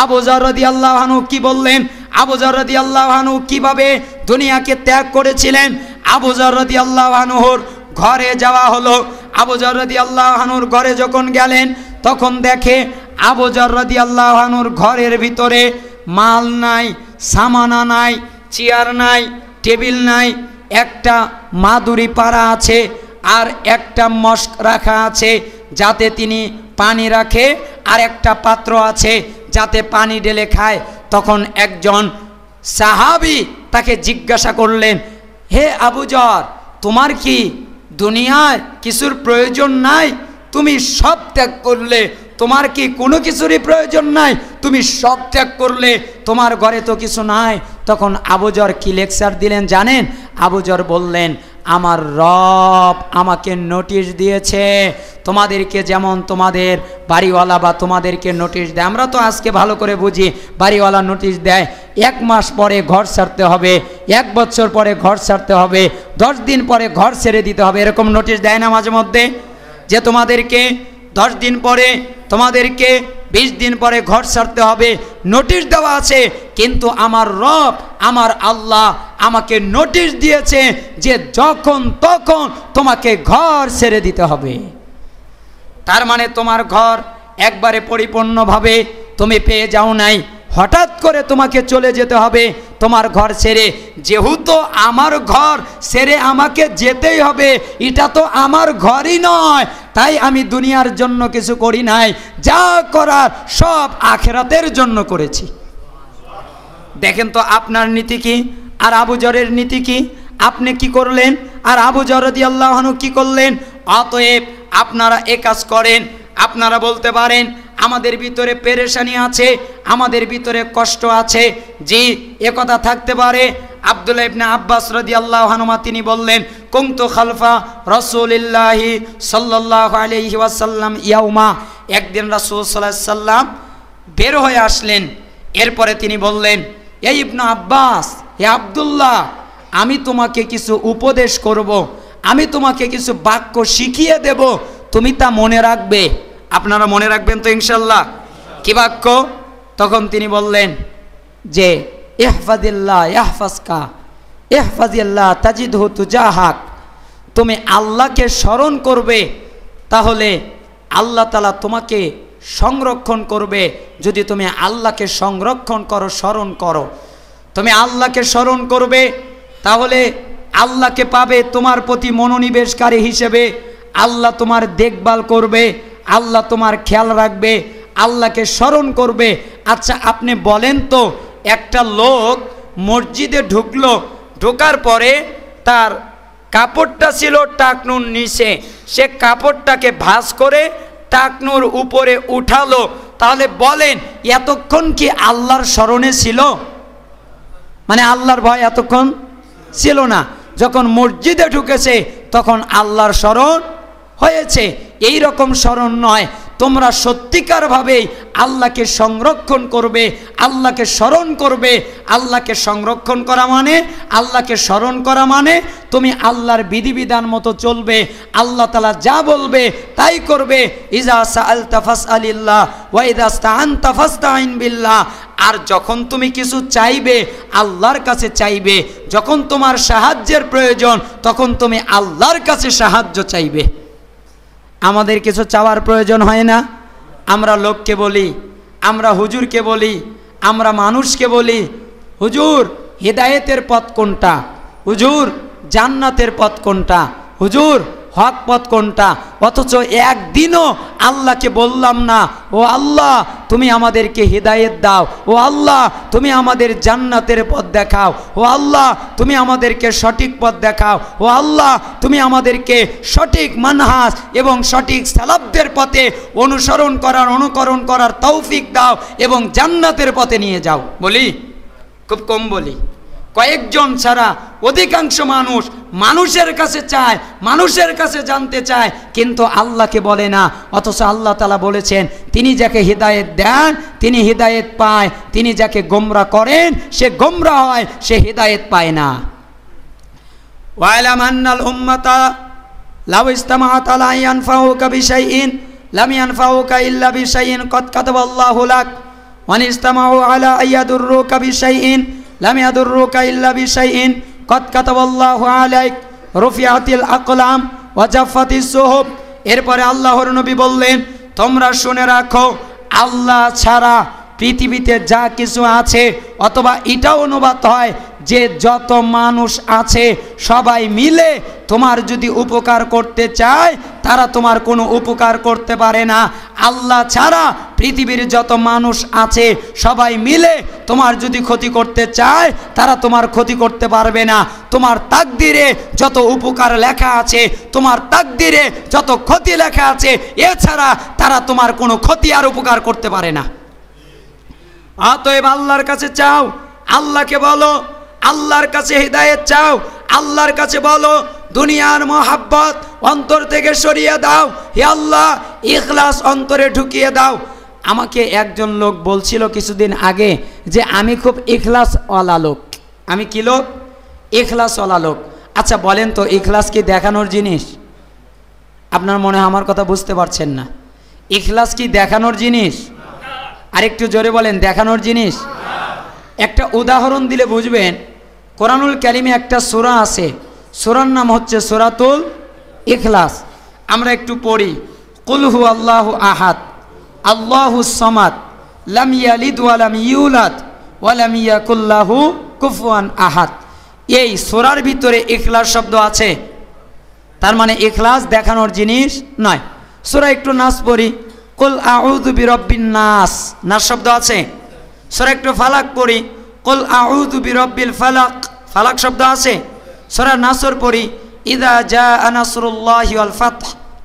আবুজর রদি আল্লাহানু কি বললেন আবুজর রদি আল্লাহানু কিভাবে দুনিয়াকে ত্যাগ করেছিলেন আবুজর রদি আল্লাহানুহর ঘরে যাওয়া হলো আবুজর রদি আল্লাহানুর ঘরে যখন গেলেন তখন দেখে আবুজর রদি আল্লাহানুর ঘরের ভিতরে মাল নাই সামানা নাই চেয়ার নাই টেবিল নাই একটা মাদুরি পাড়া আছে আর একটা মস্ক রাখা আছে যাতে তিনি পানি রাখে আর একটা পাত্র আছে যাতে পানি ঢেলে খায় তখন একজন সাহাবি তাকে জিজ্ঞাসা করলেন হে আবুজর তোমার কি দুনিয়ায় কিছুর প্রয়োজন নাই তুমি সব ত্যাগ করলে তোমার কি কোনো কিছুরই প্রয়োজন নাই তুমি সব ত্যাগ করলে তোমার ঘরে তো কিছু নাই তখন আবুজর কি লেকচার দিলেন জানেন আবুজর বললেন আমার রব আমাকে নোটিশ দিয়েছে তোমাদেরকে যেমন তোমাদের বাড়িওয়ালা বা তোমাদেরকে নোটিশ দেয় আমরা তো আজকে ভালো করে বুঝি বাড়িওয়ালা নোটিশ দেয় এক মাস পরে ঘর ছাড়তে হবে এক বছর পরে ঘর ছাড়তে হবে দশ দিন পরে ঘর ছেড়ে দিতে হবে এরকম নোটিশ দেয় না মাঝে মধ্যে যে তোমাদেরকে দশ দিন পরে তোমাদেরকে বিশ দিন পরে ঘর ছাড়তে হবে নোটিশ দেওয়া আছে কিন্তু আমার রব আমার আল্লাহ আমাকে নোটিশ দিয়েছে যে যখন তখন তোমাকে ঘর ছেড়ে দিতে হবে তার মানে তোমার ঘর একবারে পরিপূর্ণভাবে তুমি পেয়ে যাও নাই হঠাৎ করে তোমাকে চলে যেতে হবে তোমার ঘর ছেড়ে যেহেতু আমার ঘর সেরে আমাকে যেতেই হবে এটা তো আমার ঘরই নয় তাই আমি দুনিয়ার জন্য কিছু করি নাই যা করার সব আখেরাতের জন্য করেছি দেখেন তো আপনার নীতি কি আর আবু জরের নীতি কি আপনি কি করলেন আর আবু জরদি আল্লাহনু কি করলেন অতএব আপনারা এ কাজ করেন আপনারা বলতে পারেন আমাদের ভিতরে পেরেশানি আছে আমাদের ভিতরে কষ্ট আছে জি একথা থাকতে পারে আবদুল্লাহ ইবনে আব্বাস রদি হানুমা তিনি বললেন কুমতু খালফা রসুলিল্লাহি সাল্লাহ আলহি ওয়াসাল্লাম ইয়াউমা একদিন রাসুল সাল্লাম বের হয়ে আসলেন এরপরে তিনি বললেন এ ইবনা আব্বাস হে আবদুল্লাহ আমি তোমাকে কিছু উপদেশ করব আমি তোমাকে কিছু বাক্য শিখিয়ে দেব তুমি তা মনে রাখবে আপনারা মনে রাখবেন তো ইনশাল্লাহ কি বাক্য তখন তিনি বললেন যে এহফাদিল্লাহ এহফাজকা এহফাজিল্লাহ তাজিদ হু হাক তুমি আল্লাহকে স্মরণ করবে তাহলে আল্লাহ তালা তোমাকে সংরক্ষণ করবে যদি তুমি আল্লাহকে সংরক্ষণ করো স্মরণ করো তুমি আল্লাহকে স্মরণ করবে তাহলে আল্লাহকে পাবে তোমার প্রতি মনোনিবেশকারী হিসেবে আল্লাহ তোমার দেখভাল করবে আল্লাহ তোমার খেয়াল রাখবে আল্লাহকে স্মরণ করবে আচ্ছা আপনি বলেন তো একটা লোক মসজিদে ঢুকলো ঢোকার পরে তার কাপড়টা ছিল টাকনুর নিচে সে কাপড়টাকে ভাস করে টাকনুর উপরে উঠালো তাহলে বলেন এতক্ষণ কি আল্লাহর স্মরণে ছিল মানে আল্লাহর ভয় এতক্ষণ ছিল না যখন মসজিদে ঢুকেছে তখন আল্লাহর স্মরণ হয়েছে এই রকম স্মরণ নয় তোমরা সত্যিকারভাবেই আল্লাহকে সংরক্ষণ করবে আল্লাহকে স্মরণ করবে আল্লাহকে সংরক্ষণ করা মানে আল্লাহকে স্মরণ করা মানে তুমি আল্লাহর বিধিবিধান মতো চলবে আল্লাহ তালা যা বলবে তাই করবে ইজা তাফাস বিল্লাহ আর যখন তুমি কিছু চাইবে আল্লাহর কাছে চাইবে যখন তোমার সাহায্যের প্রয়োজন তখন তুমি আল্লাহর কাছে সাহায্য চাইবে আমাদের কিছু চাওয়ার প্রয়োজন হয় না আমরা লোককে বলি আমরা হুজুরকে বলি আমরা মানুষকে বলি হুজুর হেদায়েতের পথ কোনটা হুজুর জান্নাতের পথ কোনটা হুজুর হক পথ কোনটা অথচ একদিনও আল্লাহকে বললাম না ও আল্লাহ তুমি আমাদেরকে হৃদায়ত দাও ও আল্লাহ তুমি আমাদের জান্নাতের পথ দেখাও ও আল্লাহ তুমি আমাদেরকে সঠিক পথ দেখাও ও আল্লাহ তুমি আমাদেরকে সঠিক মানহাস এবং সঠিক সালাবদের পথে অনুসরণ করার অনুকরণ করার তৌফিক দাও এবং জান্নাতের পথে নিয়ে যাও বলি খুব কম বলি কয়েকজন ছাড়া অধিকাংশ মানুষ মানুষের কাছে চায় মানুষের কাছে জানতে চায় কিন্তু আল্লাহকে বলে না অথচ আল্লাহ তালা বলেছেন তিনি যাকে হৃদায়ত দেন তিনি হৃদায়ত পায় তিনি যাকে গোমরা করেন সে গোমরা হয় সে হৃদায়ত পায় না ওয়াইলামান্নাল আলা ইল্লা আলা লামিয়াদুরুকা ইল্লা বিশাইইন কদ কাতাবাল্লাহু আলাইক রফিয়াতিল আকলাম ওয়াজাফাতিস সুহুব এরপরে আল্লাহর নবী বললেন তোমরা শুনে রাখো আল্লাহ ছাড়া পৃথিবীতে যা কিছু আছে অথবা এটাও অনুবাদ হয় যে যত মানুষ আছে সবাই মিলে তোমার যদি উপকার করতে চায় তারা তোমার কোনো উপকার করতে পারে না আল্লাহ ছাড়া পৃথিবীর যত মানুষ আছে সবাই মিলে তোমার যদি ক্ষতি করতে চায় তারা তোমার ক্ষতি করতে পারবে না তোমার তাকদিরে যত উপকার লেখা আছে তোমার তাকদিরে যত ক্ষতি লেখা আছে এছাড়া তারা তোমার কোনো ক্ষতি আর উপকার করতে পারে না অতএব আল্লাহর কাছে চাও আল্লাহকে বলো আল্লাহর কাছে হৃদায়ত চাও আল্লাহর কাছে বলো দুনিয়ার মহাব্বত অন্তর থেকে সরিয়ে দাও হে আল্লাহ ইখলাস অন্তরে ঢুকিয়ে দাও আমাকে একজন লোক বলছিল কিছুদিন আগে যে আমি খুব ইখলাসওয়ালা লোক আমি কি লোক ইখলাসওয়ালা লোক আচ্ছা বলেন তো ইখলাস কি দেখানোর জিনিস আপনার মনে আমার কথা বুঝতে পারছেন না ইখলাস কি দেখানোর জিনিস আরেকটু জোরে বলেন দেখানোর জিনিস একটা উদাহরণ দিলে বুঝবেন কোরআনুল ক্যালিমে একটা সোরা আছে সোরার নাম হচ্ছে সোরাতুল ইখলাস আমরা একটু পড়ি কুলহু আল্লাহ আহাত আল্লাহু সমাত লামিয়া ইয়ালিদ ওয়ালাম ইউলাদ ওয়ালামিয়া কুল্লাহু কুফুয়ান আহাত এই সোরার ভিতরে ইখলাস শব্দ আছে তার মানে ইখলাস দেখানোর জিনিস নয় সোরা একটু নাচ পড়ি কুল আউদু বিরব্বিন নাস নাস শব্দ আছে সোরা একটু ফালাক পড়ি কল আউদু বিরব্বিল ফালাক ফালাক শব্দ আছে সরা নাসর পড়ি ইদা জা আনাসরুল্লাহি আল ফাত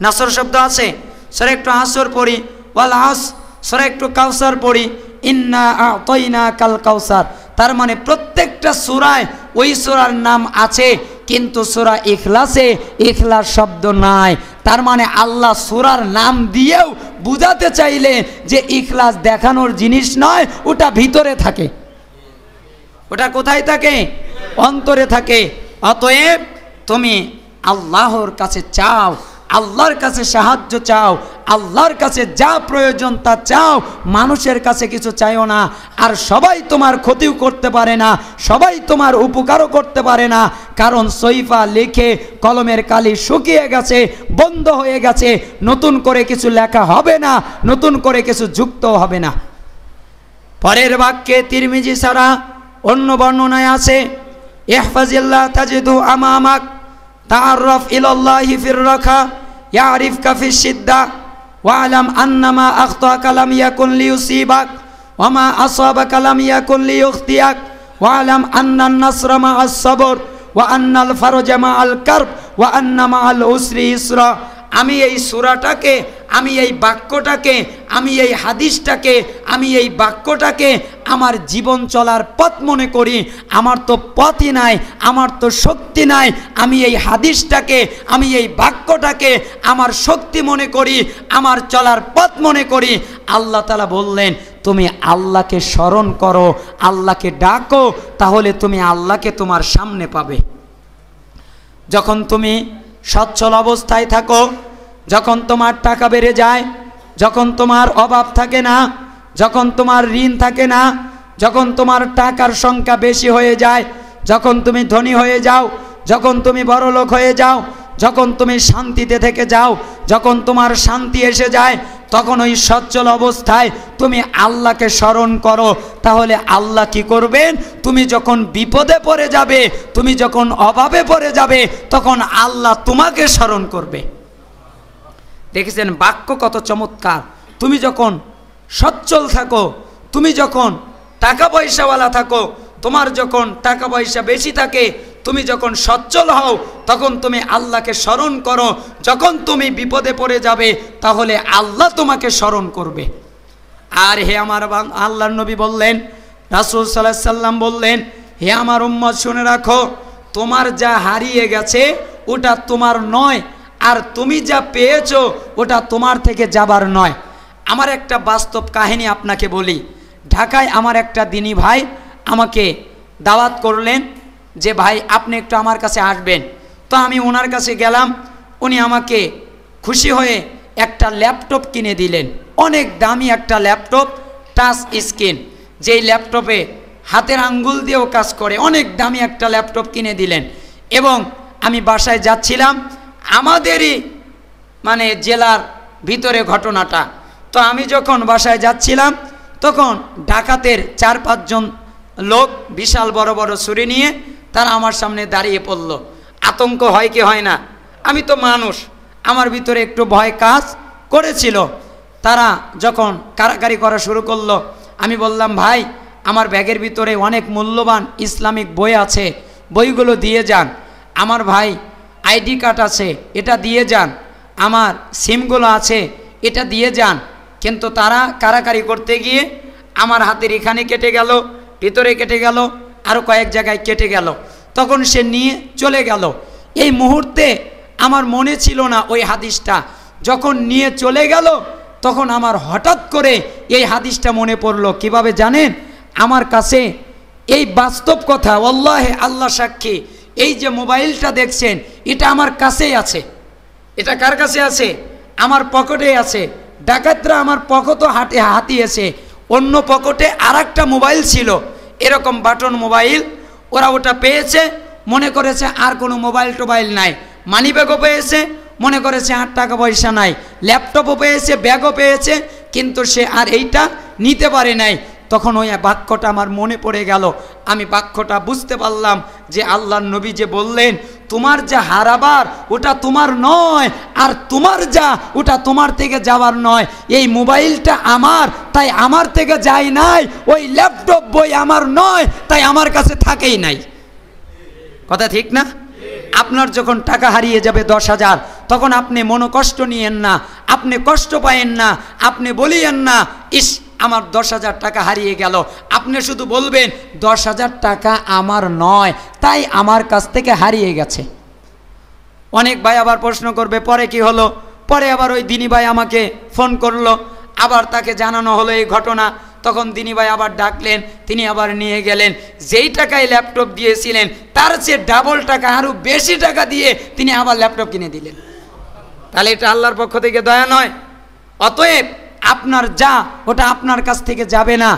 নাসর শব্দ আছে সরা একটু আসর পড়ি ওয়াল আস সরা একটু কাউসার পড়ি ইন্না আতইনা কাল কাউসার তার মানে প্রত্যেকটা সুরায় ওই সুরার নাম আছে কিন্তু সুরা ইখলাসে ইখলাস শব্দ নাই তার মানে আল্লাহ সুরার নাম দিয়েও বুঝাতে চাইলে যে ইখলাস দেখানোর জিনিস নয় ওটা ভিতরে থাকে ওটা কোথায় থাকে অন্তরে থাকে অতএব তুমি আল্লাহর কাছে চাও আল্লাহর কাছে সাহায্য চাও আল্লাহর কাছে যা প্রয়োজন তা চাও মানুষের কাছে কিছু চাইও না আর সবাই তোমার ক্ষতিও করতে পারে না সবাই তোমার উপকারও করতে পারে না কারণ সইফা লিখে কলমের কালি শুকিয়ে গেছে বন্ধ হয়ে গেছে নতুন করে কিছু লেখা হবে না নতুন করে কিছু যুক্ত হবে না পরের বাক্যে তিরমিজি ছাড়া অন্য বর্ণনায় আছে ইহফাজিল্লাহ তাজিদু আমামাক তারফ ইলাল্লাহি ফির রাখা ইয়ারিফ কাফি সিদ্দা ওয়ালাম আন্নামা আখতা কালাম ইয়াকুন লিউসিবাক ওয়ামা আসাবা কালাম ইয়াকুন লিউখতিয়াক ওয়ালাম আন্নান নাসরা মা আস-সাবর ওয়া আন্নাল ফারজা মা আল কারব ওয়া আন্না আল উসরি ইসরা আমি এই সুরাটাকে আমি এই বাক্যটাকে আমি এই হাদিসটাকে আমি এই বাক্যটাকে আমার জীবন চলার পথ মনে করি আমার তো পথই নাই আমার তো শক্তি নাই আমি এই হাদিসটাকে আমি এই বাক্যটাকে আমার শক্তি মনে করি আমার চলার পথ মনে করি আল্লাহ তালা বললেন তুমি আল্লাহকে স্মরণ করো আল্লাহকে ডাকো তাহলে তুমি আল্লাহকে তোমার সামনে পাবে যখন তুমি সচ্ছল অবস্থায় থাকো যখন তোমার টাকা বেড়ে যায় যখন তোমার অভাব থাকে না যখন তোমার ঋণ থাকে না যখন তোমার টাকার সংখ্যা বেশি হয়ে যায় যখন তুমি ধনী হয়ে যাও যখন তুমি বড়লোক হয়ে যাও যখন তুমি শান্তিতে থেকে যাও যখন তোমার শান্তি এসে যায় তখন ওই সচ্ছল অবস্থায় তুমি আল্লাহকে স্মরণ করো তাহলে আল্লাহ কি করবেন তুমি যখন বিপদে পড়ে যাবে তুমি যখন অভাবে পড়ে যাবে তখন আল্লাহ তোমাকে স্মরণ করবে দেখেছেন বাক্য কত চমৎকার তুমি যখন সচ্ছল থাকো তুমি যখন টাকা পয়সাওয়ালা থাকো তোমার যখন টাকা পয়সা বেশি থাকে তুমি যখন সচ্ছল হও তখন তুমি আল্লাহকে স্মরণ করো যখন তুমি বিপদে পড়ে যাবে তাহলে আল্লাহ তোমাকে স্মরণ করবে আর হে আমার আল্লাহ নবী বললেন রাসুল সাল্লাহ সাল্লাম বললেন হে আমার উম্মদ শুনে রাখো তোমার যা হারিয়ে গেছে ওটা তোমার নয় আর তুমি যা পেয়েছ ওটা তোমার থেকে যাবার নয় আমার একটা বাস্তব কাহিনী আপনাকে বলি ঢাকায় আমার একটা দিনী ভাই আমাকে দাওয়াত করলেন যে ভাই আপনি একটু আমার কাছে আসবেন তো আমি ওনার কাছে গেলাম উনি আমাকে খুশি হয়ে একটা ল্যাপটপ কিনে দিলেন অনেক দামি একটা ল্যাপটপ টাচ স্ক্রিন যেই ল্যাপটপে হাতের আঙ্গুল দিয়েও কাজ করে অনেক দামি একটা ল্যাপটপ কিনে দিলেন এবং আমি বাসায় যাচ্ছিলাম আমাদেরই মানে জেলার ভিতরে ঘটনাটা তো আমি যখন বাসায় যাচ্ছিলাম তখন ডাকাতের চার পাঁচজন লোক বিশাল বড় বড় ছুরি নিয়ে তারা আমার সামনে দাঁড়িয়ে পড়ল আতঙ্ক হয় কি হয় না আমি তো মানুষ আমার ভিতরে একটু ভয় কাজ করেছিল তারা যখন কারাকারি করা শুরু করলো আমি বললাম ভাই আমার ব্যাগের ভিতরে অনেক মূল্যবান ইসলামিক বই আছে বইগুলো দিয়ে যান আমার ভাই আইডি কার্ড আছে এটা দিয়ে যান আমার সিমগুলো আছে এটা দিয়ে যান কিন্তু তারা কারাকারি করতে গিয়ে আমার হাতের এখানে কেটে গেল ভিতরে কেটে গেল আরও কয়েক জায়গায় কেটে গেল তখন সে নিয়ে চলে গেল এই মুহূর্তে আমার মনে ছিল না ওই হাদিসটা যখন নিয়ে চলে গেল তখন আমার হঠাৎ করে এই হাদিসটা মনে পড়লো কিভাবে জানেন আমার কাছে এই বাস্তব কথা অল্লাহে আল্লাহ সাক্ষী এই যে মোবাইলটা দেখছেন এটা আমার কাছেই আছে এটা কার কাছে আছে আমার পকেটেই আছে ডাকাতরা আমার পকেটও হাটে হাতিয়েছে অন্য পকেটে আর মোবাইল ছিল এরকম বাটন মোবাইল ওরা ওটা পেয়েছে মনে করেছে আর কোনো মোবাইল টোবাইল নাই মানিব্যাগও পেয়েছে মনে করেছে আর টাকা পয়সা নাই ল্যাপটপও পেয়েছে ব্যাগও পেয়েছে কিন্তু সে আর এইটা নিতে পারে নাই তখন ওই বাক্যটা আমার মনে পড়ে গেল আমি বাক্যটা বুঝতে পারলাম যে আল্লাহ নবী যে বললেন তোমার যা হারাবার ওটা তোমার নয় আর তোমার যা ওটা তোমার থেকে যাওয়ার নয় এই মোবাইলটা আমার তাই আমার থেকে যায় নাই ওই ল্যাপটপ বই আমার নয় তাই আমার কাছে থাকেই নাই কথা ঠিক না আপনার যখন টাকা হারিয়ে যাবে দশ হাজার তখন আপনি মনোকষ্ট নিয়েন না আপনি কষ্ট পায়েন না আপনি বলিয়েন না ইস আমার দশ হাজার টাকা হারিয়ে গেল আপনি শুধু বলবেন দশ হাজার টাকা আমার নয় তাই আমার কাছ থেকে হারিয়ে গেছে অনেক ভাই আবার প্রশ্ন করবে পরে কি হলো পরে আবার ওই দিনী ভাই আমাকে ফোন করলো আবার তাকে জানানো হলো এই ঘটনা তখন দিনী ভাই আবার ডাকলেন তিনি আবার নিয়ে গেলেন যেই টাকায় ল্যাপটপ দিয়েছিলেন তার চেয়ে ডাবল টাকা আরও বেশি টাকা দিয়ে তিনি আবার ল্যাপটপ কিনে দিলেন তাহলে এটা আল্লাহর পক্ষ থেকে দয়া নয় অতএব আপনার যা ওটা আপনার কাছ থেকে যাবে না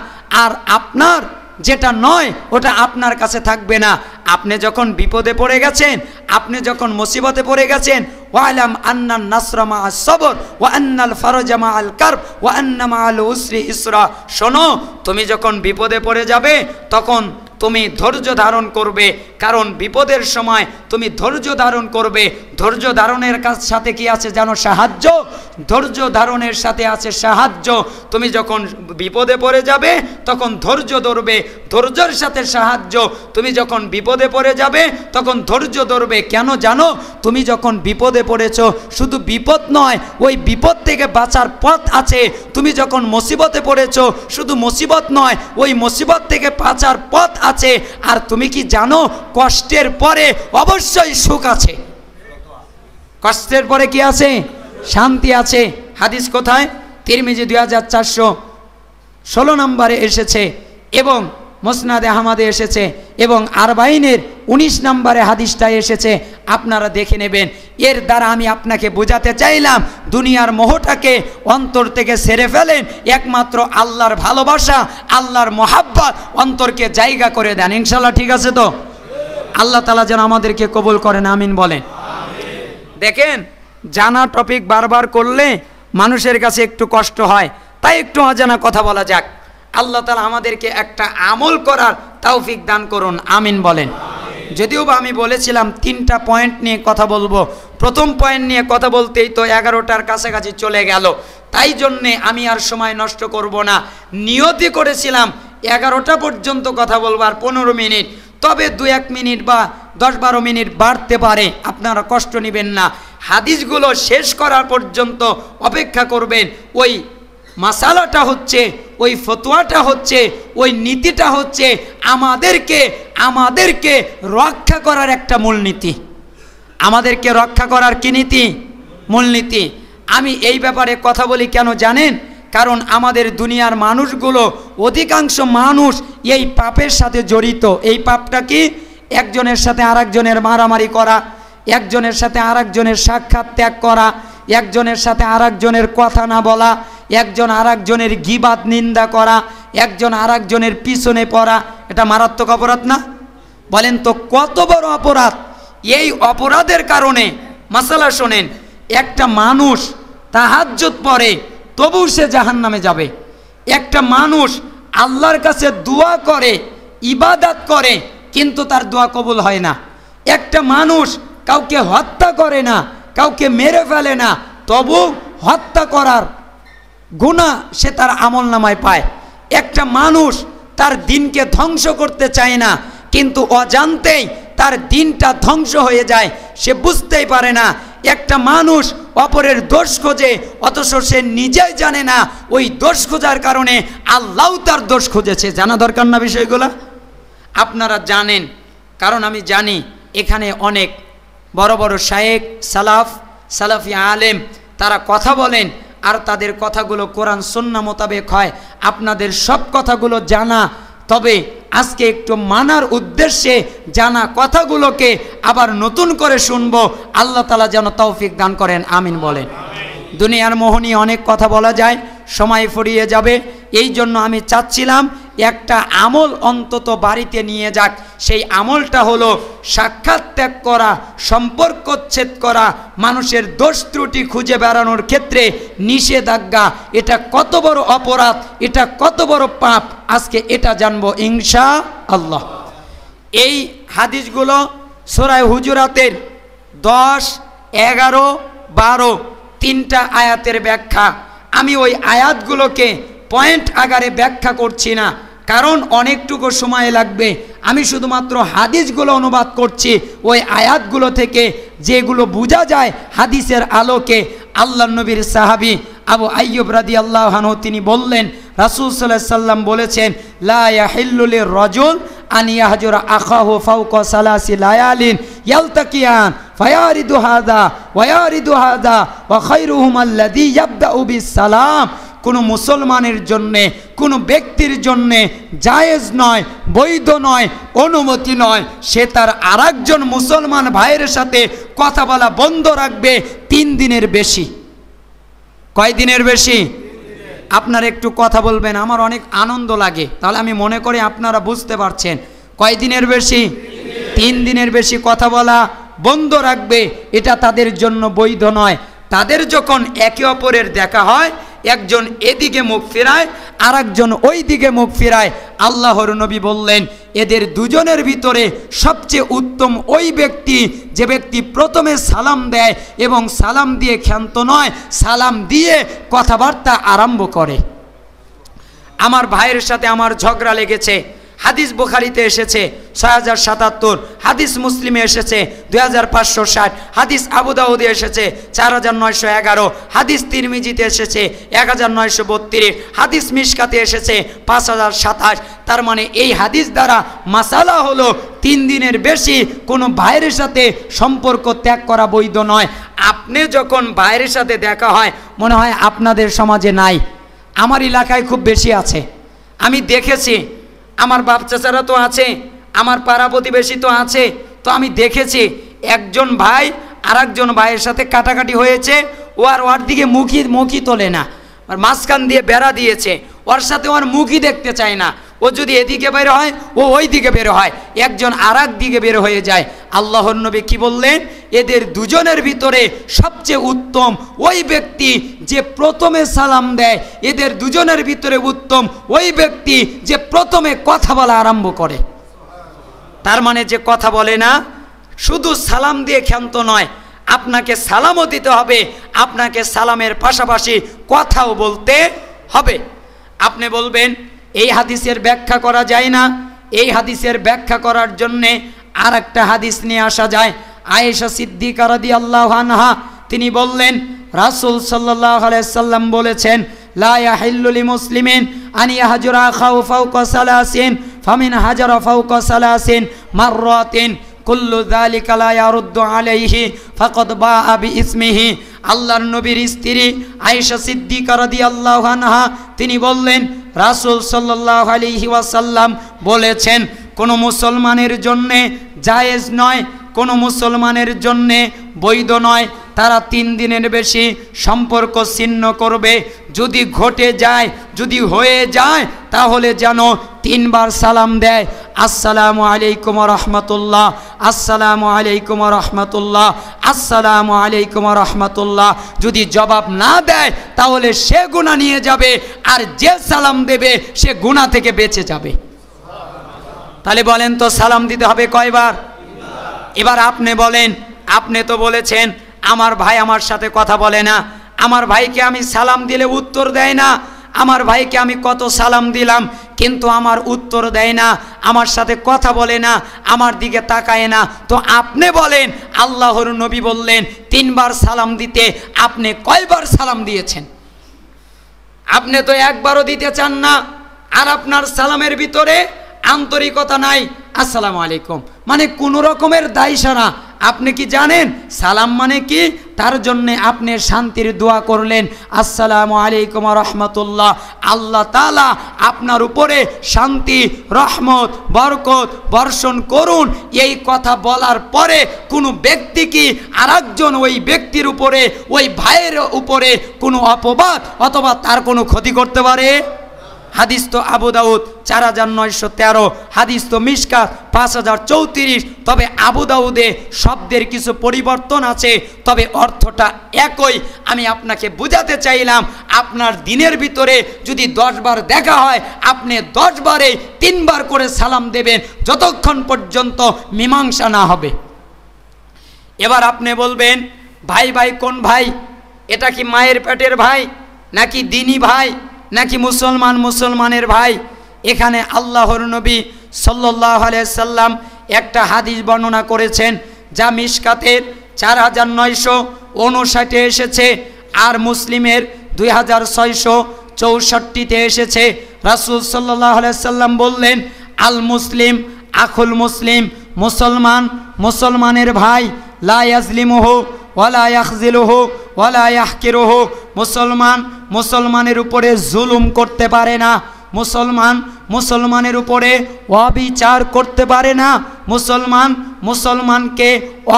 আর আপনার যেটা নয় ওটা আপনার কাছে থাকবে না আপনি যখন বিপদে পড়ে গেছেন আপনি যখন মুসিবতে পড়ে গেছেন ওয়ালাম আন্নান নাসরামা আল সবর ও আন্নাল ফারজামা আল কার্ব ও আন্নামা আল উসরি ইসরা শোনো তুমি যখন বিপদে পড়ে যাবে তখন তুমি ধৈর্য ধারণ করবে কারণ বিপদের সময় তুমি ধৈর্য ধারণ করবে ধৈর্য ধারণের কাজ সাথে কি আছে জানো সাহায্য ধৈর্য ধারণের সাথে আছে সাহায্য তুমি যখন বিপদে পড়ে যাবে তখন ধৈর্য ধরবে ধৈর্যর সাথে সাহায্য তুমি যখন বিপদে পড়ে যাবে তখন ধৈর্য ধরবে কেন জানো তুমি যখন বিপদে পড়েছ শুধু বিপদ নয় ওই বিপদ থেকে বাঁচার পথ আছে তুমি যখন মুসিবতে পড়েছ শুধু মুসিবত নয় ওই মুসিবত থেকে বাঁচার পথ আছে আর তুমি কি জানো কষ্টের পরে অবশ্যই সুখ আছে কষ্টের পরে কি আছে শান্তি আছে হাদিস কোথায় তিরমিজি দুই হাজার চারশো ষোলো নম্বরে এসেছে এবং মোসনাদে আহমাদে এসেছে এবং আরবাইনের ১৯ নম্বরে হাদিসটা এসেছে আপনারা দেখে নেবেন এর দ্বারা আমি আপনাকে বোঝাতে চাইলাম দুনিয়ার মোহটাকে অন্তর থেকে সেরে ফেলেন একমাত্র আল্লাহর ভালোবাসা আল্লাহর মহাব্বাত অন্তরকে জায়গা করে দেন ইনশাল্লাহ ঠিক আছে তো আল্লাহ তালা যেন আমাদেরকে কবুল করেন আমিন বলেন দেখেন জানা টপিক বারবার করলে মানুষের কাছে একটু কষ্ট হয় তাই একটু অজানা কথা বলা যাক আল্লাহ তালা আমাদেরকে একটা আমল করার তৌফিক দান করুন আমিন বলেন যদিও বা আমি বলেছিলাম তিনটা পয়েন্ট নিয়ে কথা বলবো প্রথম পয়েন্ট নিয়ে কথা বলতেই তো এগারোটার কাছাকাছি চলে গেল তাই জন্যে আমি আর সময় নষ্ট করব না নিয়তি করেছিলাম এগারোটা পর্যন্ত কথা বলবো আর পনেরো মিনিট তবে দু এক মিনিট বা দশ বারো মিনিট বাড়তে পারে আপনারা কষ্ট নেবেন না হাদিসগুলো শেষ করার পর্যন্ত অপেক্ষা করবেন ওই মাসালাটা হচ্ছে ওই ফতোয়াটা হচ্ছে ওই নীতিটা হচ্ছে আমাদেরকে আমাদেরকে রক্ষা করার একটা মূলনীতি আমাদেরকে রক্ষা করার কি নীতি মূলনীতি আমি এই ব্যাপারে কথা বলি কেন জানেন কারণ আমাদের দুনিয়ার মানুষগুলো অধিকাংশ মানুষ এই পাপের সাথে জড়িত এই পাপটা কি একজনের সাথে আরেকজনের মারামারি করা একজনের সাথে আর সাক্ষাৎ ত্যাগ করা একজনের সাথে আর কথা না বলা একজন আর একজনের গিবাদ নিন্দা করা একজন আর একজনের পিছনে পড়া এটা মারাত্মক অপরাধ না বলেন তো কত বড় অপরাধ এই অপরাধের কারণে মশালা শোনেন একটা মানুষ তাহাজ্জুত পরে তবু সে জাহান নামে যাবে একটা মানুষ আল্লাহর কাছে দোয়া করে ইবাদাত করে কিন্তু তার দোয়া কবুল হয় না একটা মানুষ কাউকে হত্যা করে না কাউকে মেরে ফেলে না তবু হত্যা করার গুণা সে তার আমল নামায় পায় একটা মানুষ তার দিনকে ধ্বংস করতে চায় না কিন্তু অজান্তেই তার দিনটা ধ্বংস হয়ে যায় সে বুঝতেই পারে না একটা মানুষ অপরের দোষ খোঁজে অথচ সে নিজেই জানে না ওই দোষ খোঁজার কারণে আল্লাহ তার দোষ খুঁজেছে জানা দরকার না বিষয়গুলো আপনারা জানেন কারণ আমি জানি এখানে অনেক বড় বড় শায়েক সালাফ সালাফি আলেম তারা কথা বলেন আর তাদের কথাগুলো কোরআন সন্না মোতাবেক হয় আপনাদের সব কথাগুলো জানা তবে আজকে একটু মানার উদ্দেশ্যে জানা কথাগুলোকে আবার নতুন করে শুনব আল্লাহ তালা যেন তৌফিক দান করেন আমিন বলেন দুনিয়ার মোহনী অনেক কথা বলা যায় সময় ফুরিয়ে যাবে এই জন্য আমি চাচ্ছিলাম একটা আমল অন্তত বাড়িতে নিয়ে যাক সেই আমলটা হলো সাক্ষাৎ ত্যাগ করা সম্পর্কচ্ছেদ করা মানুষের দোষ ত্রুটি খুঁজে বেড়ানোর ক্ষেত্রে নিষেধাজ্ঞা এটা কত বড় অপরাধ এটা কত বড় পাপ আজকে এটা জানবো ইংসা আল্লাহ এই হাদিসগুলো সোরায় হুজুরাতের দশ এগারো বারো তিনটা আয়াতের ব্যাখ্যা আমি ওই আয়াতগুলোকে পয়েন্ট আকারে ব্যাখ্যা করছি না কারণ অনেকটুকু সময় লাগবে আমি শুধুমাত্র হাদিসগুলো অনুবাদ করছি ওই আয়াতগুলো থেকে যেগুলো বোঝা যায় হাদিসের আলোকে আল্লাহ নবীর সাহাবি আবু আইয়ুব রাদি আল্লাহানহ তিনি বললেন রাসুল সাল্লাহ সাল্লাম বলেছেন লাহিল্লুলের রজুল আনিয়াহাজুর ফাউক লায়ালিন ওয়া সালাম কোনো মুসলমানের জন্যে কোনো ব্যক্তির জন্যে জায়েজ নয় বৈধ নয় অনুমতি নয় সে তার আর মুসলমান ভাইয়ের সাথে কথা বলা বন্ধ রাখবে তিন দিনের বেশি কয় দিনের বেশি আপনারা একটু কথা বলবেন আমার অনেক আনন্দ লাগে তাহলে আমি মনে করি আপনারা বুঝতে পারছেন কয় দিনের বেশি তিন দিনের বেশি কথা বলা বন্ধ রাখবে এটা তাদের জন্য বৈধ নয় তাদের যখন একে অপরের দেখা হয় একজন এদিকে মুখ ফেরায় আর একজন ওই দিকে মুখ ফেরায় আল্লাহর নবী বললেন এদের দুজনের ভিতরে সবচেয়ে উত্তম ওই ব্যক্তি যে ব্যক্তি প্রথমে সালাম দেয় এবং সালাম দিয়ে ক্ষান্ত নয় সালাম দিয়ে কথাবার্তা আরম্ভ করে আমার ভাইয়ের সাথে আমার ঝগড়া লেগেছে হাদিস বোখারিতে এসেছে ছয় হাজার সাতাত্তর হাদিস মুসলিমে এসেছে দুই হাজার পাঁচশো ষাট হাদিস আবুদাউদে এসেছে চার হাজার নয়শো এগারো হাদিস তিরমিজিতে এসেছে এক হাজার নয়শো হাদিস মিসকাতে এসেছে পাঁচ হাজার সাতাশ তার মানে এই হাদিস দ্বারা মাসালা হলো তিন দিনের বেশি কোনো ভাইয়ের সাথে সম্পর্ক ত্যাগ করা বৈধ নয় আপনি যখন ভাইয়ের সাথে দেখা হয় মনে হয় আপনাদের সমাজে নাই আমার এলাকায় খুব বেশি আছে আমি দেখেছি আমার বাপ চাচারা তো আছে আমার পাড়া প্রতিবেশী তো আছে তো আমি দেখেছি একজন ভাই আর একজন ভাইয়ের সাথে কাটাকাটি হয়েছে ও আর ওর দিকে মুখি মুখি তোলে না আর মাঝখান দিয়ে বেড়া দিয়েছে ওর সাথে ওর মুখই দেখতে চায় না ও যদি এদিকে বের হয় ও ওই দিকে বের হয় একজন আর দিকে বের হয়ে যায় আল্লাহর নবী কি বললেন এদের দুজনের ভিতরে সবচেয়ে উত্তম ওই ব্যক্তি যে প্রথমে সালাম দেয় এদের দুজনের ভিতরে উত্তম ওই ব্যক্তি যে প্রথমে কথা বলা আরম্ভ করে তার মানে যে কথা বলে না শুধু সালাম দিয়ে ক্ষান্ত নয় আপনাকে সালামও দিতে হবে আপনাকে সালামের পাশাপাশি কথাও বলতে হবে আপনি বলবেন এই হাদিসের ব্যাখ্যা করা যায় না এই হাদিসের ব্যাখ্যা করার জন্যে আর একটা হাদিস নিয়ে আসা যায় আয়েশা সিদ্দিক রাদি আল্লাহ আনহা তিনি বললেন রাসুল সাল্লাহ আলাইসাল্লাম বলেছেন লাহিল্লুলি মুসলিমিন আনি হাজুরা খাউ ফাউক সালাসিন ফামিন হাজারা ফাউক সালাসিন মার্রাতিন কুল্লু আলাইহি ফকত বা আবি ইসমিহি আল্লাহর নবীর স্ত্রী আয়েশা সিদ্দিকা রাদিয়াল্লাহু আনহা তিনি বললেন রাসূল সাল্লাল্লাহু আলাইহি ওয়াসাল্লাম বলেছেন কোনো মুসলমানের জন্যে জায়েজ নয় কোনো মুসলমানের জন্যে বৈধ নয় তারা তিন দিনের বেশি সম্পর্ক ছিন্ন করবে যদি ঘটে যায় যদি হয়ে যায় তাহলে যেন তিনবার সালাম দেয় আসসালাম আলাইকুম রহমতুল্লাহ আসসালাম আলাইকুম রহমতুল্লাহ আসসালাম আলাইকুম রহমতুল্লাহ যদি জবাব না দেয় তাহলে সে গুণা নিয়ে যাবে আর যে সালাম দেবে সে গুণা থেকে বেঁচে যাবে তাহলে বলেন তো সালাম দিতে হবে কয়বার এবার আপনি বলেন আপনি তো বলেছেন আমার ভাই আমার সাথে কথা বলে না আমার ভাইকে আমি সালাম দিলে উত্তর দেয় না আমার ভাইকে আমি কত সালাম দিলাম কিন্তু আমার উত্তর দেয় না আমার সাথে কথা বলে না আমার দিকে তাকায় না তো আপনি বলেন আল্লাহর নবী বললেন তিনবার সালাম দিতে আপনি কয়বার সালাম দিয়েছেন আপনি তো একবারও দিতে চান না আর আপনার সালামের ভিতরে আন্তরিকতা নাই আসসালামু আলাইকুম মানে কোনো রকমের দায়ী সারা আপনি কি জানেন সালাম মানে কি তার জন্যে আপনি শান্তির দোয়া করলেন আসসালামু আলাইকুম রহমতুল্লাহ আল্লাহ তালা আপনার উপরে শান্তি রহমত বরকত বর্ষণ করুন এই কথা বলার পরে কোনো ব্যক্তি কি আরেকজন ওই ব্যক্তির উপরে ওই ভাইয়ের উপরে কোনো অপবাদ অথবা তার কোনো ক্ষতি করতে পারে হাদিস তো আবু দাউদ চার হাজার নয়শো তেরো হাদিস তো মিসকাত পাঁচ হাজার চৌত্রিশ তবে আবু দাউদে শব্দের কিছু পরিবর্তন আছে তবে অর্থটা একই আমি আপনাকে বুঝাতে চাইলাম আপনার দিনের ভিতরে যদি দশবার দেখা হয় আপনি দশবারে তিনবার করে সালাম দেবেন যতক্ষণ পর্যন্ত মীমাংসা না হবে এবার আপনি বলবেন ভাই ভাই কোন ভাই এটা কি মায়ের পেটের ভাই নাকি দিনী ভাই নাকি মুসলমান মুসলমানের ভাই এখানে আল্লাহর নবী সাল্লাহ সাল্লাম একটা হাদিস বর্ণনা করেছেন যা মিসকাতের চার হাজার নয়শো উনষাটে এসেছে আর মুসলিমের দুই হাজার ছয়শো চৌষট্টিতে এসেছে রাসুল সাল্লাহ সাল্লাম বললেন আল মুসলিম আখুল মুসলিম মুসলমান মুসলমানের ভাই লাইয়াজলিমহ ওয়ালা মুসলমান মুসলমানের উপরে জুলুম করতে পারে না মুসলমান মুসলমানের উপরে অবিচার করতে পারে না মুসলমান মুসলমানকে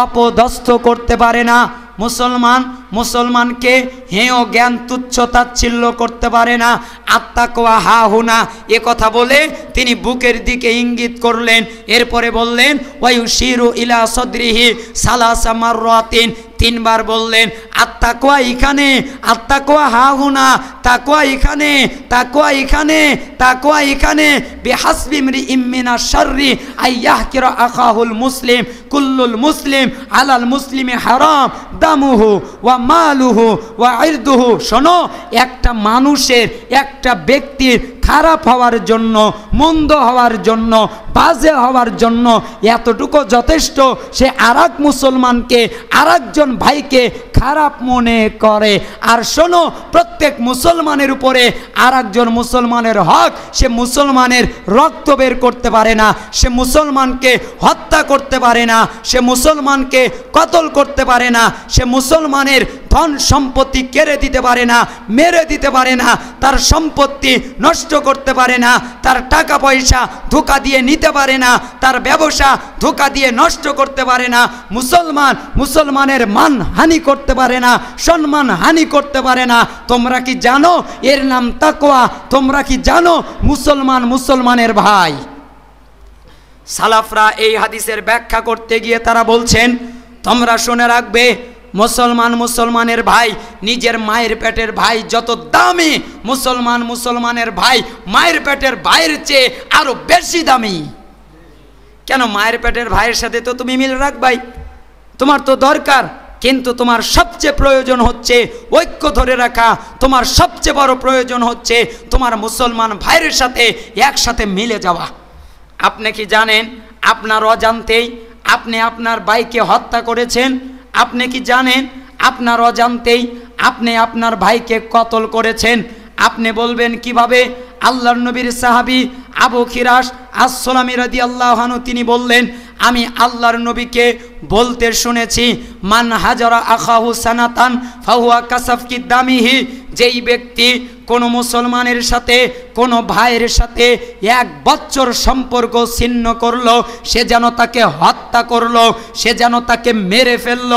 অপদস্থ করতে পারে না মুসলমান মুসলমানকে হেঁ জ্ঞান তুচ্ছ তাচ্ছিল্য করতে পারে না আত্মা কোয়া হা হুনা এ কথা বলে তিনি বুকের দিকে ইঙ্গিত করলেন এরপরে বললেন ওয়ু শিরু ইলা সদ্রিহি সালাসামার রতিন তিনবার বললেন আত্মাকোয়া এখানে হা হুনা তাকোয়া এখানে তাকোয়া এখানে তাকোয়া এখানে বেহাসবিমরি ইমিনা শর্রি আয়াহ কির আকাহুল মুসলিম কুল্লুল মুসলিম আলাল মুসলিমে হারাম দামুহু ওয়া মালুহু ওয়া ইরদুহু শোনো একটা মানুষের একটা ব্যক্তির খারাপ হওয়ার জন্য মন্দ হওয়ার জন্য বাজে হওয়ার জন্য এতটুকু যথেষ্ট সে আর মুসলমানকে আর ভাইকে খারাপ মনে করে আর শোনো প্রত্যেক মুসলমানের উপরে আর মুসলমানের হক সে মুসলমানের রক্ত বের করতে পারে না সে মুসলমানকে হত্যা করতে পারে না সে মুসলমানকে কতল করতে পারে না সে মুসলমানের ধন সম্পত্তি কেড়ে দিতে পারে না মেরে দিতে পারে না তার সম্পত্তি নষ্ট করতে পারে না তার টাকা পয়সা ধোকা দিয়ে নিতে পারে না তার ব্যবসা ধোকা দিয়ে নষ্ট করতে পারে না মুসলমান মুসলমানের মান হানি করতে পারে না সম্মান হানি করতে পারে না তোমরা কি জানো এর নাম তাকোয়া তোমরা কি জানো মুসলমান মুসলমানের ভাই সালাফরা এই হাদিসের ব্যাখ্যা করতে গিয়ে তারা বলছেন তোমরা শুনে রাখবে মুসলমান মুসলমানের ভাই নিজের মায়ের পেটের ভাই যত দামি মুসলমান মুসলমানের ভাই মায়ের পেটের ভাইয়ের চেয়ে আরও বেশি দামি কেন মায়ের পেটের ভাইয়ের সাথে তো তুমি মিল রাখবাই তোমার তো দরকার কিন্তু তোমার সবচেয়ে প্রয়োজন হচ্ছে ঐক্য ধরে রাখা তোমার সবচেয়ে বড় প্রয়োজন হচ্ছে তোমার মুসলমান ভাইয়ের সাথে একসাথে মিলে যাওয়া আপনি কি জানেন আপনার অজান্তেই আপনি আপনার বাইকে হত্যা করেছেন আপনি কি জানেন আপনার অজান্তেই আপনি আপনার ভাইকে কতল করেছেন আপনি বলবেন কিভাবে আল্লাহর নবীর সাহাবি আবু খিরাস আসসালামি রাদি আল্লাহানু তিনি বললেন আমি আল্লাহর নবীকে বলতে শুনেছি মান হাজারা আখাহু সানাতান ফাহুয়া কাসাফকি দামিহি যেই ব্যক্তি কোনো মুসলমানের সাথে কোনো ভাইয়ের সাথে এক বছর সম্পর্ক ছিন্ন করল সে যেন তাকে হত্যা করল সে যেন তাকে মেরে ফেলল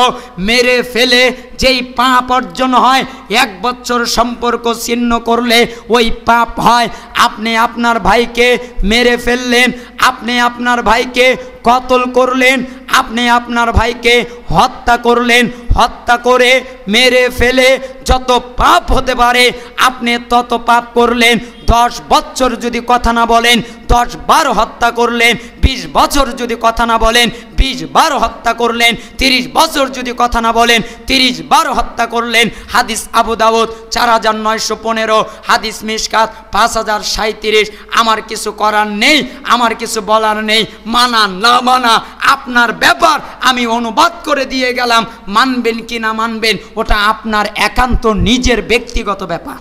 মেরে ফেলে যেই পাপ অর্জন হয় এক বছর সম্পর্ক ছিন্ন করলে ওই পাপ হয় আপনি আপনার ভাইকে মেরে ফেললেন আপনি আপনার ভাইকে কতল করলেন আপনি আপনার ভাইকে হত্যা করলেন হত্যা করে মেরে ফেলে যত পাপ হতে পারে আপনি তত পাপ করলেন দশ বছর যদি কথা না বলেন দশ বার হত্যা করলেন বিশ বছর যদি কথা না বলেন বিশ বার হত্যা করলেন তিরিশ বছর যদি কথা না বলেন তিরিশ বার হত্যা করলেন হাদিস আবু দাউদ চার হাজার নয়শো পনেরো হাদিস মিসকাত পাঁচ হাজার সাঁত্রিশ আমার কিছু করার নেই আমার কিছু বলার নেই মানা না মানা আপনার ব্যাপার আমি অনুবাদ করে দিয়ে গেলাম মানবেন কি না মানবেন ওটা আপনার একান্ত নিজের ব্যক্তিগত ব্যাপার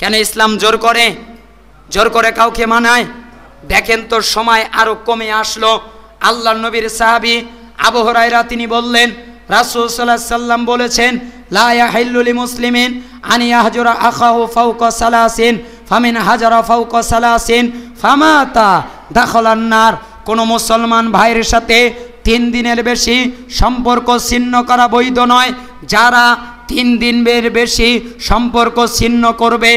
কেন ইসলাম জোর করে জোর করে কাউকে মানায় দেখেন তো সময় আরো কমে আসলো আল্লাহ নবীর সাহাবি আবহরাইরা তিনি বললেন রাসুল সাল্লাহ সাল্লাম বলেছেন লায়া হাইল্লুলি মুসলিমিন আনি হাজরা আখাহু ফাউক সালাসিন ফামিন হাজারা ফাউক সালাসিন ফামাতা দাখলান্নার কোনো মুসলমান ভাইয়ের সাথে তিন দিনের বেশি সম্পর্ক ছিন্ন করা বৈধ নয় যারা তিন দিনের বেশি সম্পর্ক ছিন্ন করবে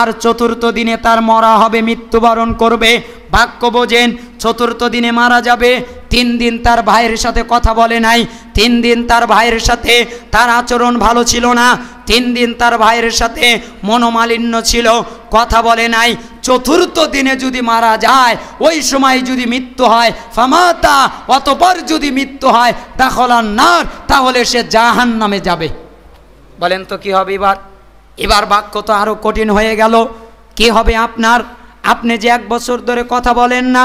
আর চতুর্থ দিনে তার মরা হবে মৃত্যুবরণ করবে বাক্য বোঝেন চতুর্থ দিনে মারা যাবে তিন দিন তার ভাইয়ের সাথে কথা বলে নাই তিন দিন তার ভাইয়ের সাথে তার আচরণ ভালো ছিল না তিন দিন তার ভাইয়ের সাথে মনোমালিন্য ছিল কথা বলে নাই চতুর্থ দিনে যদি মারা যায় ওই সময় যদি মৃত্যু হয় ফামাতা অতপর যদি মৃত্যু হয় তাহলে নার তাহলে সে জাহান নামে যাবে বলেন তো কি হবে এবার এবার বাক্য তো আরও কঠিন হয়ে গেল কি হবে আপনার আপনি যে এক বছর ধরে কথা বলেন না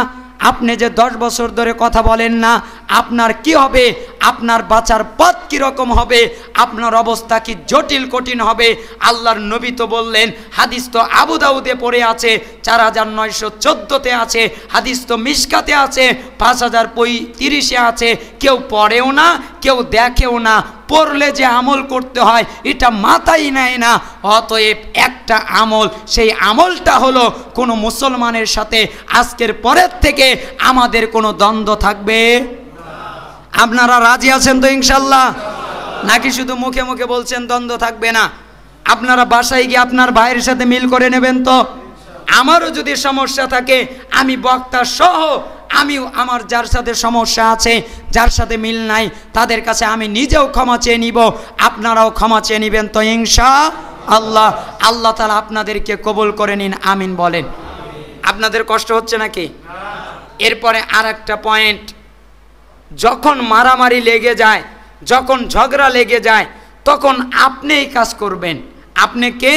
আপনি যে দশ বছর ধরে কথা বলেন না আপনার কি হবে আপনার বাঁচার পথ কীরকম হবে আপনার অবস্থা কি জটিল কঠিন হবে আল্লাহর নবী তো বললেন হাদিস তো আবুদাউদে পড়ে আছে চার হাজার নয়শো চোদ্দোতে আছে হাদিস তো মিসকাতে আছে পাঁচ হাজার পঁয়ত্রিশে আছে কেউ পড়েও না কেউ দেখেও না পড়লে যে আমল করতে হয় এটা মাথায় নেয় না অতএব এক একটা আমল সেই আমলটা হলো কোনো মুসলমানের সাথে আজকের পরের থেকে আমাদের কোনো দ্বন্দ্ব থাকবে আপনারা রাজি আছেন তো ইনশাল্লাহ নাকি শুধু মুখে মুখে বলছেন দ্বন্দ্ব থাকবে না আপনারা বাসায় গিয়ে আপনার ভাইয়ের সাথে মিল করে নেবেন তো আমারও যদি সমস্যা থাকে আমি বক্তা সহ আমিও আমার যার সাথে সমস্যা আছে যার সাথে মিল নাই তাদের কাছে আমি নিজেও ক্ষমা চেয়ে নিব আপনারাও ক্ষমা চেয়ে নিবেন তো ইংসা আল্লাহ আল্লাহ তালা আপনাদেরকে কবুল করে নিন আমিন বলেন আপনাদের কষ্ট হচ্ছে নাকি এরপরে আর একটা পয়েন্ট যখন মারামারি লেগে যায় যখন ঝগড়া লেগে যায় তখন আপনিই কাজ করবেন আপনি কে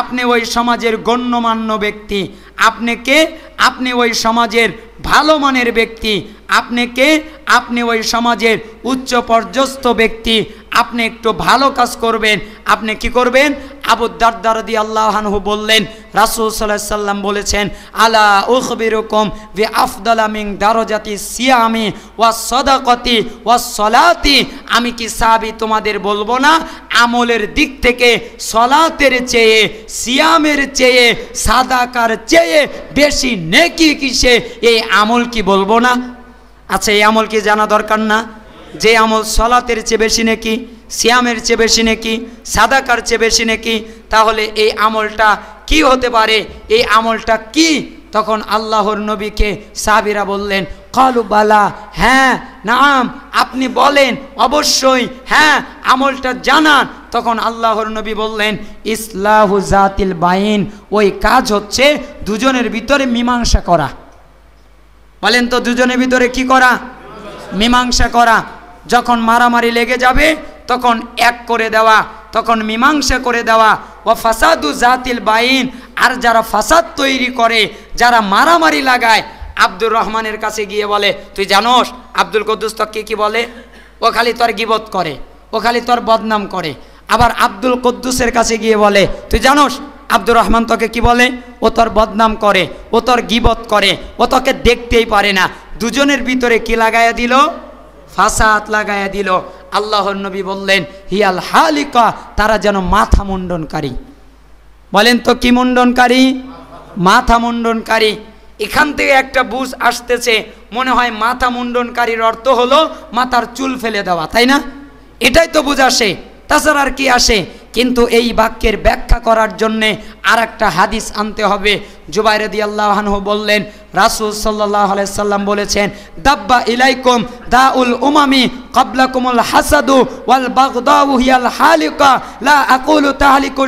আপনি ওই সমাজের গণ্যমান্য ব্যক্তি আপনি কে আপনি ওই সমাজের ভালো মানের ব্যক্তি আপনি কে আপনি ওই সমাজের উচ্চ পর্যস্ত ব্যক্তি আপনি একটু ভালো কাজ করবেন আপনি কি করবেন আবু দারদার দি আল্লাহানহু বললেন রাসুল সাল্লাহ সাল্লাম বলেছেন আলা উখবিরকম বি আফদালামিং দারজাতি সিয়ামি ওয়া সদাকতি ওয়া সলাতি আমি কি সাবি তোমাদের বলবো না আমলের দিক থেকে সলাতের চেয়ে সিয়ামের চেয়ে সাদাকার চেয়ে বেশি নেকি কিসে এই আমল কি বলবো না আচ্ছা এই আমল কি জানা দরকার না যে আমল সলাতের চেয়ে বেশি নাকি শ্যামের চেয়ে বেশি নাকি সাদাকার চেয়ে বেশি নাকি তাহলে এই আমলটা কি হতে পারে এই আমলটা কি তখন আল্লাহর নবীকে সাবিরা বললেন কালু বালা হ্যাঁ নাম আপনি বলেন অবশ্যই হ্যাঁ আমলটা জানান তখন আল্লাহর নবী বললেন ইসলাহু জাতিল বাইন ওই কাজ হচ্ছে দুজনের ভিতরে মীমাংসা করা বলেন তো দুজনের ভিতরে কি করা মীমাংসা করা যখন মারামারি লেগে যাবে তখন এক করে দেওয়া তখন মীমাংসা করে দেওয়া ও ফাসাদু জাতিল বাইন আর যারা ফাসাদ তৈরি করে যারা মারামারি লাগায় আব্দুর রহমানের কাছে গিয়ে বলে তুই জানোস আব্দুল কদ্দুস তককে কি বলে ও খালি তোর গিবত করে ও খালি তোর বদনাম করে আবার আব্দুল কদ্দুসের কাছে গিয়ে বলে তুই জানোস আব্দুর রহমান তোকে কি বলে ও তোর বদনাম করে ও তোর গিবত করে ও তোকে দেখতেই পারে না দুজনের ভিতরে কি লাগাইয়া দিল ফাসাদ লাগাইয়া দিল আল্লাহর নবী বললেন হিয়াল হালিকা তারা যেন মাথা মুন্ডনকারী বলেন তো কি মুন্ডনকারী মাথা মুন্ডনকারী এখান থেকে একটা বুঝ আসতেছে মনে হয় মাথা মুন্ডনকারীর অর্থ হলো মাথার চুল ফেলে দেওয়া তাই না এটাই তো বুঝ আসে তাছাড়া আর কি আসে কিন্তু এই বাক্যের ব্যাখ্যা করার জন্যে আর একটা হাদিস আনতে হবে জুবাইরদি আল্লাহানহু বললেন রাসুল সাল্লাহ সাল্লাম বলেছেন দাব্বা ইলাইকুম দা উল উমামি কুমল হাসাদু ওয়াল বাগদাউ হালিকা লা আকুলু তাহলিকু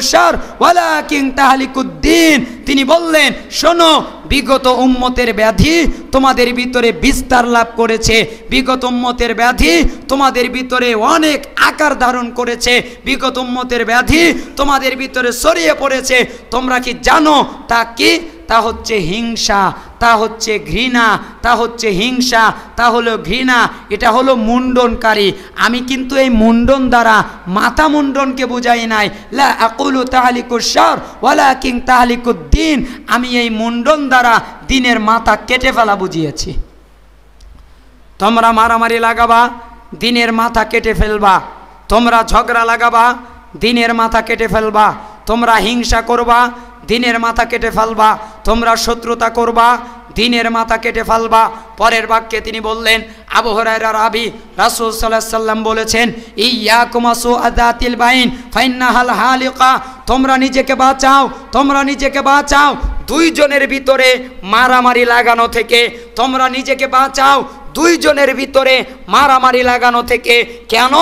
ওয়ালা কিং তাহালিকুদ্দিন তিনি বললেন শোনো বিগত উম্মতের ব্যাধি তোমাদের ভিতরে বিস্তার লাভ করেছে বিগত উম্মতের ব্যাধি তোমাদের ভিতরে অনেক আকার ধারণ করেছে বিগত উম্মতের ব্যাধি তোমাদের ভিতরে ছড়িয়ে পড়েছে তোমরা কি জানো তা কি তা হচ্ছে হিংসা তা হচ্ছে ঘৃণা তা হচ্ছে হিংসা তা হলো ঘৃণা এটা হলো মুন্ডনকারী আমি কিন্তু এই মুন্ডন দ্বারা মাথা মুন্ডনকে বোঝাই নাই লা আকুলু তাহলিকুসর ওয়ালা কিং তাহলিকুদ্দিন আমি এই মুন্ডন দ্বারা দিনের মাথা কেটে ফেলা বুঝিয়েছি তোমরা মারামারি লাগাবা দিনের মাথা কেটে ফেলবা তোমরা ঝগড়া লাগাবা দিনের মাথা কেটে ফেলবা তোমরা হিংসা করবা দিনের মাথা কেটে ফেলবা তোমরা শত্রুতা করবা দিনের মাথা কেটে ফেলবা পরের বাক্যে তিনি বললেন আবু হরাইরা রাবি রাসুল সাল্লাহ সাল্লাম বলেছেন ইয়া কুমাসু আদাতিল বাইন ফাইন্নাহাল হালিকা তোমরা নিজেকে বাঁচাও তোমরা নিজেকে বাঁচাও দুইজনের ভিতরে মারামারি লাগানো থেকে তোমরা নিজেকে বাঁচাও দুইজনের ভিতরে মারামারি লাগানো থেকে কেন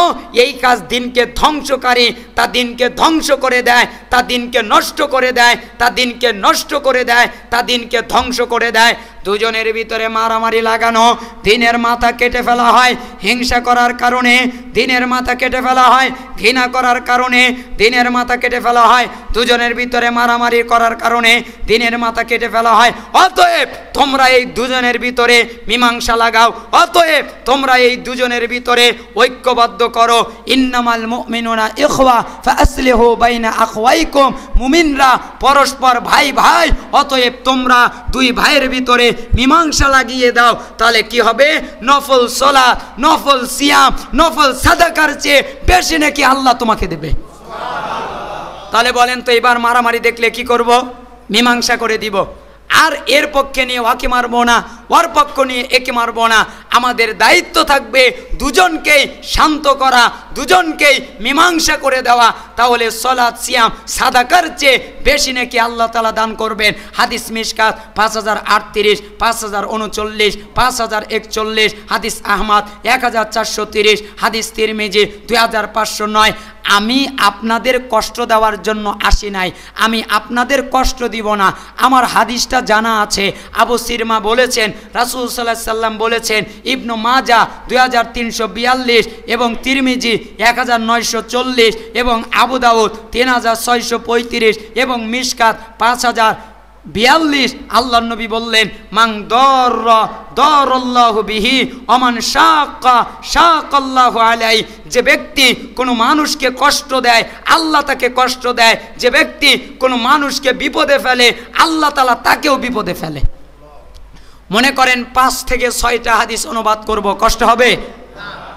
এই কাজ দিনকে ধ্বংসকারী তা দিনকে ধ্বংস করে দেয় তা দিনকে নষ্ট করে দেয় তা দিনকে নষ্ট করে দেয় তা দিনকে ধ্বংস করে দেয় দুজনের ভিতরে মারামারি লাগানো দিনের মাথা কেটে ফেলা হয় হিংসা করার কারণে দিনের মাথা কেটে ফেলা হয় ঘৃণা করার কারণে দিনের মাথা কেটে ফেলা হয় দুজনের ভিতরে মারামারি করার কারণে দিনের মাথা কেটে ফেলা হয় অতএব তোমরা এই দুজনের ভিতরে মীমাংসা লাগাও অতএব তোমরা এই দুজনের ভিতরে ঐক্যবদ্ধ করো ইন্নামাল মিনুনা ইখওয়া হো বাইনা আখওয়াইকুম মুমিনরা পরস্পর ভাই ভাই অতএব তোমরা দুই ভাইয়ের ভিতরে মীমাংসা লাগিয়ে দাও তাহলে কি হবে নফল সলা নফল সিয়াম নফল সাদাকার চেয়ে বেশি নাকি আল্লাহ তোমাকে দেবে তাহলে বলেন তো এবার মারামারি দেখলে কি করব মীমাংসা করে দিব আর এর পক্ষে নিয়ে ওয়াকে মারবো না ওর পক্ষ নিয়ে একে মারবো না আমাদের দায়িত্ব থাকবে দুজনকেই শান্ত করা দুজনকেই মীমাংসা করে দেওয়া তাহলে সলাদ সিয়াম সাদাকার চেয়ে বেশি নাকি আল্লাহ তালা দান করবেন হাদিস মিসকাত পাঁচ হাজার আটত্রিশ পাঁচ হাজার উনচল্লিশ পাঁচ হাজার একচল্লিশ হাদিস আহমাদ এক হাজার চারশো তিরিশ হাদিস তিরমিজি দুই হাজার পাঁচশো নয় আমি আপনাদের কষ্ট দেওয়ার জন্য আসি নাই আমি আপনাদের কষ্ট দিব না আমার হাদিসটা জানা আছে আবু সিরমা বলেছেন রাসুল সাল্লাহ সাল্লাম বলেছেন ইবনু মাজা দুই এবং তিরমিজি এক এবং আবু তিন এবং মিসকাত পাঁচ বিয়াল্লিশ আল্লাহ নবী বললেন মাং দর দরল্লাহ বিহি অমান শাকা আল্লাহ আলাই যে ব্যক্তি কোনো মানুষকে কষ্ট দেয় আল্লাহ তাকে কষ্ট দেয় যে ব্যক্তি কোনো মানুষকে বিপদে ফেলে আল্লাহ তালা তাকেও বিপদে ফেলে মনে করেন পাঁচ থেকে ছয়টা হাদিস অনুবাদ করব কষ্ট হবে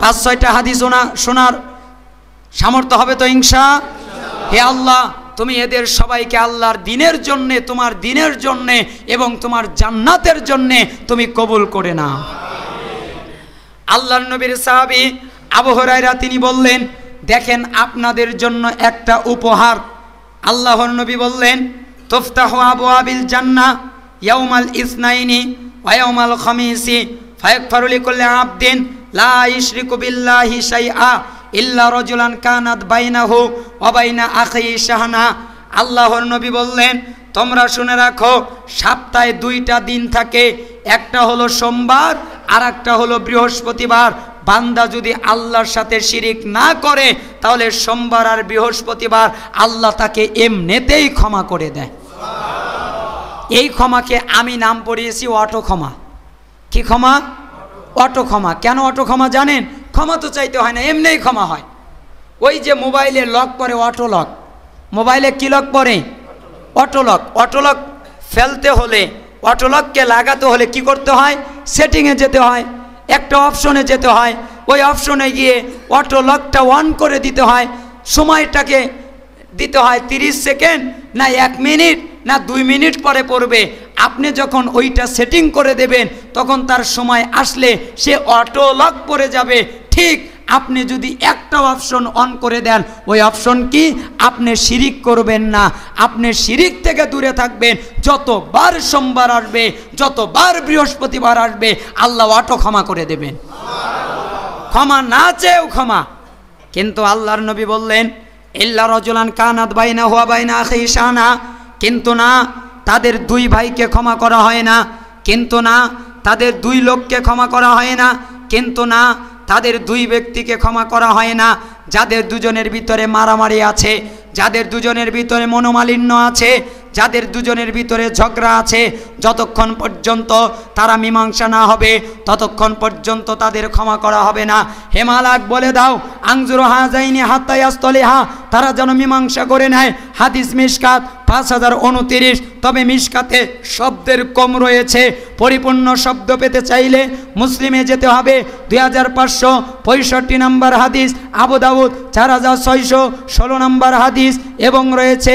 পাঁচ ছয়টা হাদিস ওনা শোনার সামর্থ্য হবে তো ইংসা হে আল্লাহ তুমি এদের সবাইকে আল্লাহর দিনের জন্যে তোমার দিনের জন্যে এবং তোমার জান্নাতের জন্যে তুমি কবুল করে না আল্লাহ নবীর সাহাবি আবহরাইরা তিনি বললেন দেখেন আপনাদের জন্য একটা উপহার আল্লাহর নবী বললেন তোফতাহ আবু আবিল জান্না ইয়াউমাল ইসনাইনি ওয়াউমাল ফায়ক ফারুলি করলে আবদিন লা ইশরিকু বিল্লাহি শাইআ ইল্লা রজুলান কানাত বাইনা হু অবাইনা আখি শাহানা আল্লাহর নবী বললেন তোমরা শুনে রাখো সপ্তাহে দুইটা দিন থাকে একটা হলো সোমবার আর একটা হলো বৃহস্পতিবার বান্দা যদি আল্লাহর সাথে শিরিক না করে তাহলে সোমবার আর বৃহস্পতিবার আল্লাহ তাকে এমনিতেই ক্ষমা করে দেয় এই ক্ষমাকে আমি নাম পড়িয়েছি অটো ক্ষমা কি ক্ষমা অটো ক্ষমা কেন অটো ক্ষমা জানেন ক্ষমা তো চাইতে হয় না এমনিই ক্ষমা হয় ওই যে মোবাইলে লক পরে অটোলক মোবাইলে কী লক পরে অটোলক অটোলক ফেলতে হলে অটোলককে লাগাতে হলে কি করতে হয় সেটিংয়ে যেতে হয় একটা অপশনে যেতে হয় ওই অপশনে গিয়ে অটোলকটা অন করে দিতে হয় সময়টাকে দিতে হয় 30 সেকেন্ড না এক মিনিট না দুই মিনিট পরে পড়বে আপনি যখন ওইটা সেটিং করে দেবেন তখন তার সময় আসলে সে অটো লক পড়ে যাবে ঠিক আপনি যদি একটা অপশন অন করে দেন ওই অপশন কি আপনি শিরিক করবেন না আপনি শিরিক থেকে দূরে থাকবেন যতবার সোমবার আসবে যতবার বৃহস্পতিবার আসবে আল্লাহ অটো ক্ষমা করে দেবেন ক্ষমা না চেয়েও ক্ষমা কিন্তু আল্লাহর নবী বললেন ইল্লা রজলান কানাত বাইনা হুয়া বাইনা আখি শানা কিন্তু না তাদের দুই ভাইকে ক্ষমা করা হয় না কিন্তু না তাদের দুই লোককে ক্ষমা করা হয় না কিন্তু না তাদের দুই ব্যক্তিকে ক্ষমা করা হয় না যাদের দুজনের ভিতরে মারামারি আছে যাদের দুজনের ভিতরে মনোমালিন্য আছে যাদের দুজনের ভিতরে ঝগড়া আছে যতক্ষণ পর্যন্ত তারা মীমাংসা না হবে ততক্ষণ পর্যন্ত তাদের ক্ষমা করা হবে না হেমালাক বলে দাও আংজুর হা যাইনি আস্তলে হা তারা যেন মীমাংসা করে নেয় হাদিস মিসকাত পাঁচ হাজার উনতিরিশ তবে মিসকাতে শব্দের কম রয়েছে পরিপূর্ণ শব্দ পেতে চাইলে মুসলিমে যেতে হবে দুই হাজার পাঁচশো পঁয়ষট্টি নম্বর হাদিস আবুদাউদ চার হাজার ছয়শো ষোলো নম্বর হাদিস এবং রয়েছে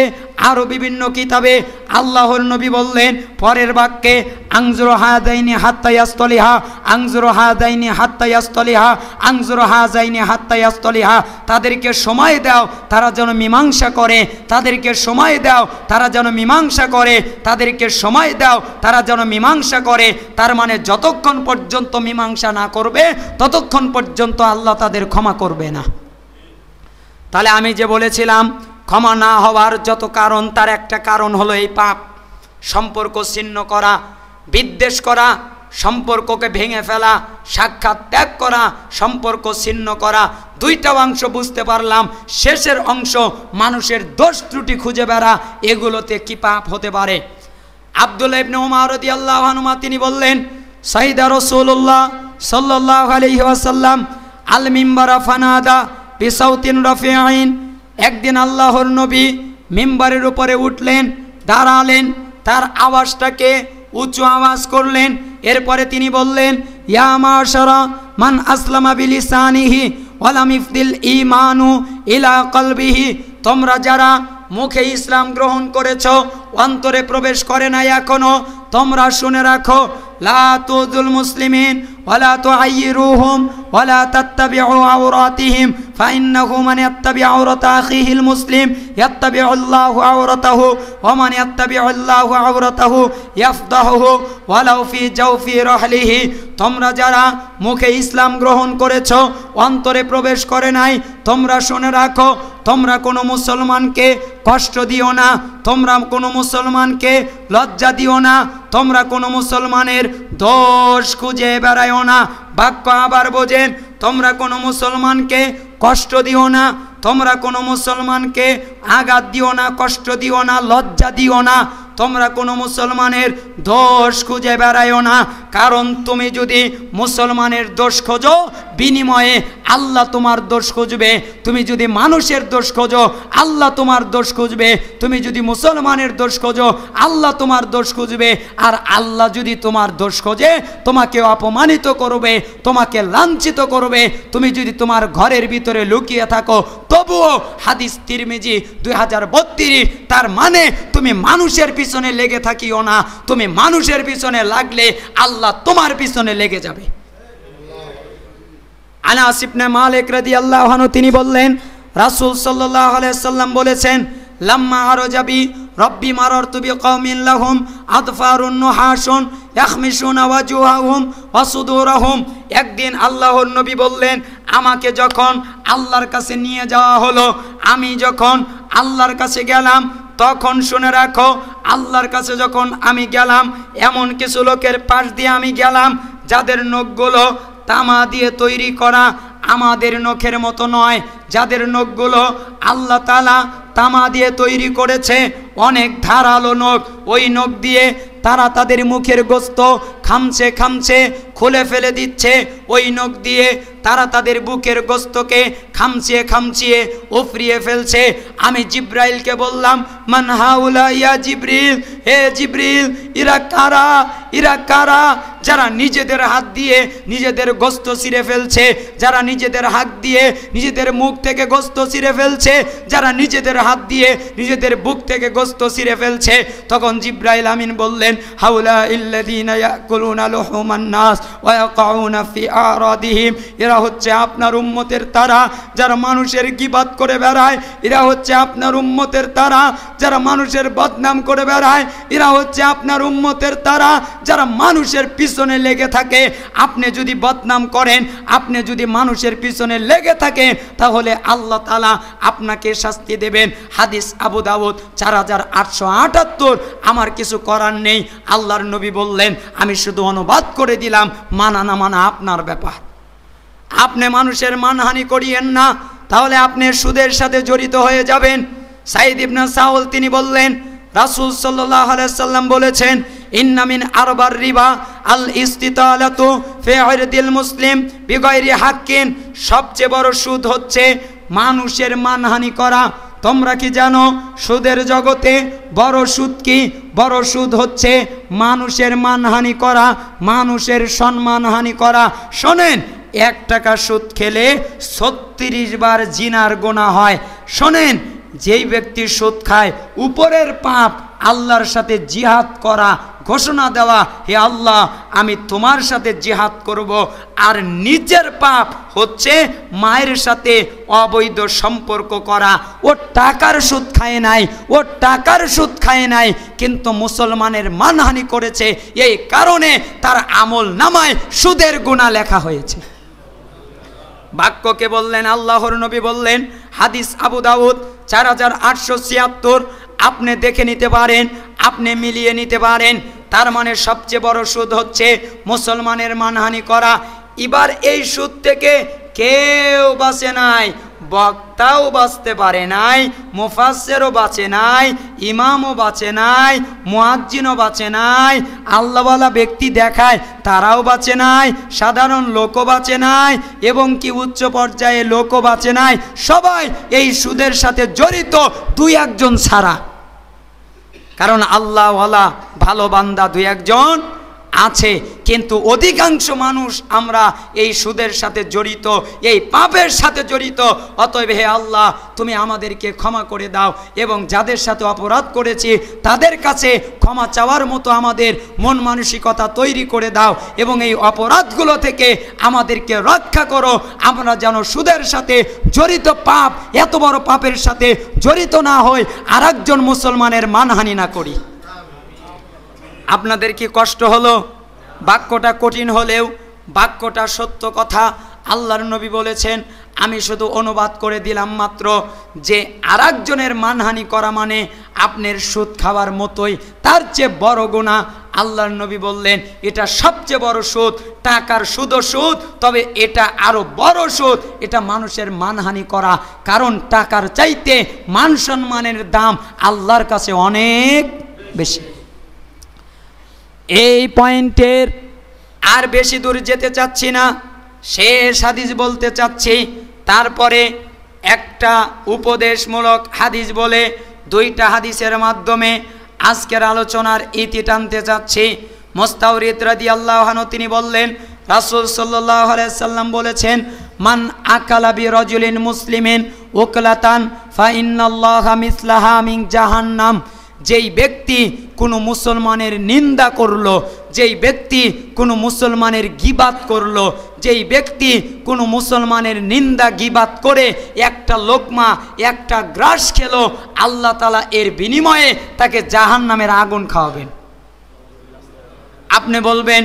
আরও বিভিন্ন কিতাবে আল্লাহর নবী বললেন পরের বাক্যে আংজুর হা যাইনি হাত্তায়াস্তলিহা আংজুর হা যাইনি হাত্তায়াস্তলিহা আংজুর হা যাইনি হাত্তায়াস্তলিহা তাদেরকে সময় দাও তারা যেন মীমাংসা করে তাদেরকে সময় দাও তারা যেন মীমাংসা করে তাদেরকে সময় দাও তারা যেন মীমাংসা করে তার মানে যতক্ষণ পর্যন্ত মীমাংসা না করবে ততক্ষণ পর্যন্ত আল্লাহ তাদের ক্ষমা করবে না তাহলে আমি যে বলেছিলাম ক্ষমা না হওয়ার যত কারণ তার একটা কারণ হলো এই পাপ সম্পর্ক ছিন্ন করা বিদ্বেষ করা সম্পর্ককে ভেঙে ফেলা সাক্ষাৎ ত্যাগ করা সম্পর্ক ছিন্ন করা দুইটা অংশ বুঝতে পারলাম শেষের অংশ মানুষের দোষ ত্রুটি খুঁজে বেড়া এগুলোতে কি পাপ হতে পারে আবদুল্লা ইবনে আল্লাহ আল্লাহনুমা তিনি বললেন সাইদা রসুল্লাহ সাল্লাহ আলহিহাসাল্লাম আল মিম্বারা ফানাদা বিসাউদ্দিন রফি আইন একদিন আল্লাহর নবী মেম্বারের উপরে উঠলেন দাঁড়ালেন তার আওয়াজটাকে উঁচু আওয়াজ করলেন এরপরে তিনি বললেন ইয়া মান আসলামা বিলিসানিহি ওয়ালাম ইফদিল ইমানু ইলা কলবিহি তোমরা যারা মুখে ইসলাম গ্রহণ করেছ অন্তরে প্রবেশ করে নাই এখনও তোমরা শুনে রাখো লাতুদুল মুসলিমিন ولا تعيروهم ولا تتبعوا عوراتهم فإنه من يتبع عورة أخيه المسلم يتبع الله عورته ومن يتبع الله عورته يفضحه ولو في جوف رحله তোমরা যারা মুখে ইসলাম গ্রহণ করেছ অন্তরে প্রবেশ করে নাই তোমরা শুনে রাখো তোমরা কোনো মুসলমানকে কষ্ট দিও না তোমরা কোনো মুসলমানকে লজ্জা দিও না তোমরা কোনো মুসলমানের দোষ খুঁজে বেড়ায় না বাক্য আবার বোঝেন তোমরা কোনো মুসলমানকে কষ্ট দিও না তোমরা কোনো মুসলমানকে আঘাত দিও না কষ্ট দিও না লজ্জা দিও না তোমরা কোনো মুসলমানের দোষ খুঁজে বেড়াইও না কারণ তুমি যদি মুসলমানের দোষ খোঁজো বিনিময়ে আল্লাহ তোমার দোষ খুঁজবে তুমি যদি মানুষের দোষ খোঁজো আল্লাহ তোমার দোষ খুঁজবে তুমি যদি মুসলমানের দোষ খোঁজো আল্লাহ তোমার দোষ খুঁজবে আর আল্লাহ যদি তোমার দোষ খোঁজে তোমাকে অপমানিত করবে তোমাকে লাঞ্ছিত করবে তুমি যদি তোমার ঘরের ভিতরে লুকিয়ে থাকো তবুও হাদিস তিরমিজি দুই হাজার বত্রিশ তার মানে তুমি মানুষের পিছনে লেগে থাকিও না তুমি মানুষের পিছনে লাগলে আল্লাহ তোমার পিছনে লেগে যাবে আনাস ইবনে মালিক রাদিয়াল্লাহু আনহু তিনি বললেন রাসূল সাল্লাল্লাহু আলাইহি সাল্লাম বলেছেন লাম্মা আরজাবি রব্বি মারর তুবি কৌমিন লাহুম আদফারুন নুহাসুন ইয়াখমিসুন ওয়াজুহাহুম ওয়াসুদুরাহুম একদিন আল্লাহর নবী বললেন আমাকে যখন আল্লাহর কাছে নিয়ে যাওয়া হলো আমি যখন আল্লাহর কাছে গেলাম তখন শুনে রাখো আল্লাহর কাছে যখন আমি গেলাম এমন কিছু লোকের পাশ দিয়ে আমি গেলাম যাদের নখগুলো তামা দিয়ে তৈরি করা আমাদের নখের মতো নয় যাদের নখগুলো আল্লাহ তালা তামা দিয়ে তৈরি করেছে অনেক ধারালো নখ ওই নখ দিয়ে তারা তাদের মুখের গোস্ত খামছে খামছে খুলে ফেলে দিচ্ছে ওই নখ দিয়ে তারা তাদের বুকের গোস্তকে খামচিয়ে খামচিয়ে উফরিয়ে ফেলছে আমি জিব্রাইলকে বললাম হাউলা ইয়া জিব্রিল হে জিব্রিল ইরা কারা ইরা কারা যারা নিজেদের হাত দিয়ে নিজেদের গোস্ত ছিঁড়ে ফেলছে যারা নিজেদের হাত দিয়ে নিজেদের মুখ থেকে গোস্ত ছিঁড়ে ফেলছে যারা নিজেদের হাত দিয়ে নিজেদের বুক থেকে গোস্ত ছিঁড়ে ফেলছে তখন জিব্রাইল আমিন বললে বললেন হাউলা ইল্লাদিনাস ফি আরাদিহিম এরা হচ্ছে আপনার উম্মতের তারা যারা মানুষের গিবাদ করে বেড়ায় এরা হচ্ছে আপনার উম্মতের তারা যারা মানুষের বদনাম করে বেড়ায় এরা হচ্ছে আপনার উম্মতের তারা যারা মানুষের পিছনে লেগে থাকে আপনি যদি বদনাম করেন আপনি যদি মানুষের পিছনে লেগে থাকেন তাহলে আল্লাহ তালা আপনাকে শাস্তি দেবেন হাদিস আবু দাউদ চার হাজার আটশো আটাত্তর আমার কিছু করার নেই নেই আল্লাহর নবী বললেন আমি শুধু অনুবাদ করে দিলাম মানা না মানা আপনার ব্যাপার আপনি মানুষের মানহানি করিয়েন না তাহলে আপনি সুদের সাথে জড়িত হয়ে যাবেন সাইদ ইবনা সাউল তিনি বললেন রাসুল সাল্লাম বলেছেন ইন্নামিন আরবার রিবা আল ইস্তিতালাতু ফেহরদিল মুসলিম বিগয়রি হাক্কিন সবচেয়ে বড় সুদ হচ্ছে মানুষের মানহানি করা তোমরা কি জানো সুদের জগতে বড় সুদ কি বড় সুদ হচ্ছে মানুষের মানহানি করা মানুষের সম্মানহানি করা শোনেন এক টাকা সুদ খেলে ছত্রিশ বার জিনার গোনা হয় শোনেন যেই ব্যক্তি সুদ খায় উপরের পাপ আল্লাহর সাথে জিহাদ করা ঘোষণা দেওয়া হে আল্লাহ আমি তোমার সাথে জিহাদ করব আর নিজের পাপ হচ্ছে মায়ের সাথে অবৈধ সম্পর্ক করা ও টাকার সুদ খায় নাই ও টাকার সুদ খায় নাই কিন্তু মুসলমানের মানহানি করেছে এই কারণে তার আমল নামায় সুদের গুণা লেখা হয়েছে বাক্যকে বললেন আল্লাহর নবী বললেন হাদিস আবু দাউদ চার হাজার আটশো ছিয়াত্তর আপনি দেখে নিতে পারেন আপনি মিলিয়ে নিতে পারেন তার মানে সবচেয়ে বড় সুদ হচ্ছে মুসলমানের মানহানি করা এবার এই সুদ থেকে কেউ বাঁচে নাই বক্তাও বাঁচতে পারে নাই মুফাসেরও বাঁচে নাই ইমামও বাঁচে নাই মুয়াজ্জিনও বাঁচে নাই আল্লাহওয়ালা ব্যক্তি দেখায় তারাও বাঁচে নাই সাধারণ লোকও বাঁচে নাই এবং কি উচ্চ পর্যায়ে লোকও বাঁচে নাই সবাই এই সুদের সাথে জড়িত দুই একজন ছাড়া কারণ আল্লাহওয়ালা ভালো বান্দা দু একজন আছে কিন্তু অধিকাংশ মানুষ আমরা এই সুদের সাথে জড়িত এই পাপের সাথে জড়িত অতএব হে আল্লাহ তুমি আমাদেরকে ক্ষমা করে দাও এবং যাদের সাথে অপরাধ করেছি তাদের কাছে ক্ষমা চাওয়ার মতো আমাদের মন মানসিকতা তৈরি করে দাও এবং এই অপরাধগুলো থেকে আমাদেরকে রক্ষা করো আমরা যেন সুদের সাথে জড়িত পাপ এত বড় পাপের সাথে জড়িত না হই আর মুসলমানের মানহানি না করি আপনাদের কি কষ্ট হলো বাক্যটা কঠিন হলেও বাক্যটা সত্য কথা আল্লাহর নবী বলেছেন আমি শুধু অনুবাদ করে দিলাম মাত্র যে আর মানহানি করা মানে আপনার সুদ খাওয়ার মতোই তার চেয়ে বড় গুণা আল্লাহর নবী বললেন এটা সবচেয়ে বড় সুদ টাকার সুদও সুদ তবে এটা আরও বড় সুদ এটা মানুষের মানহানি করা কারণ টাকার চাইতে মান সম্মানের দাম আল্লাহর কাছে অনেক বেশি এই পয়েন্টের আর বেশি দূর যেতে চাচ্ছি না শেষ হাদিস বলতে চাচ্ছি তারপরে একটা উপদেশমূলক হাদিস বলে দুইটা হাদিসের মাধ্যমে আজকের আলোচনার ইতি টানতে চাচ্ছি মোস্তাউরিত রাদি আল্লাহানো তিনি বললেন রাসুল সাল্লাম বলেছেন মান আকালাবি রজুলিন মুসলিমিন ওকলাতান ফাইন্নাল্লাহ মিসলাহামিং জাহান্নাম যেই ব্যক্তি কোনো মুসলমানের নিন্দা করল যেই ব্যক্তি কোনো মুসলমানের গিবাত করল যেই ব্যক্তি কোনো মুসলমানের নিন্দা গিবাত করে একটা লোকমা একটা গ্রাস খেলো আল্লাহ তালা এর বিনিময়ে তাকে জাহান নামের আগুন খাওয়াবেন আপনি বলবেন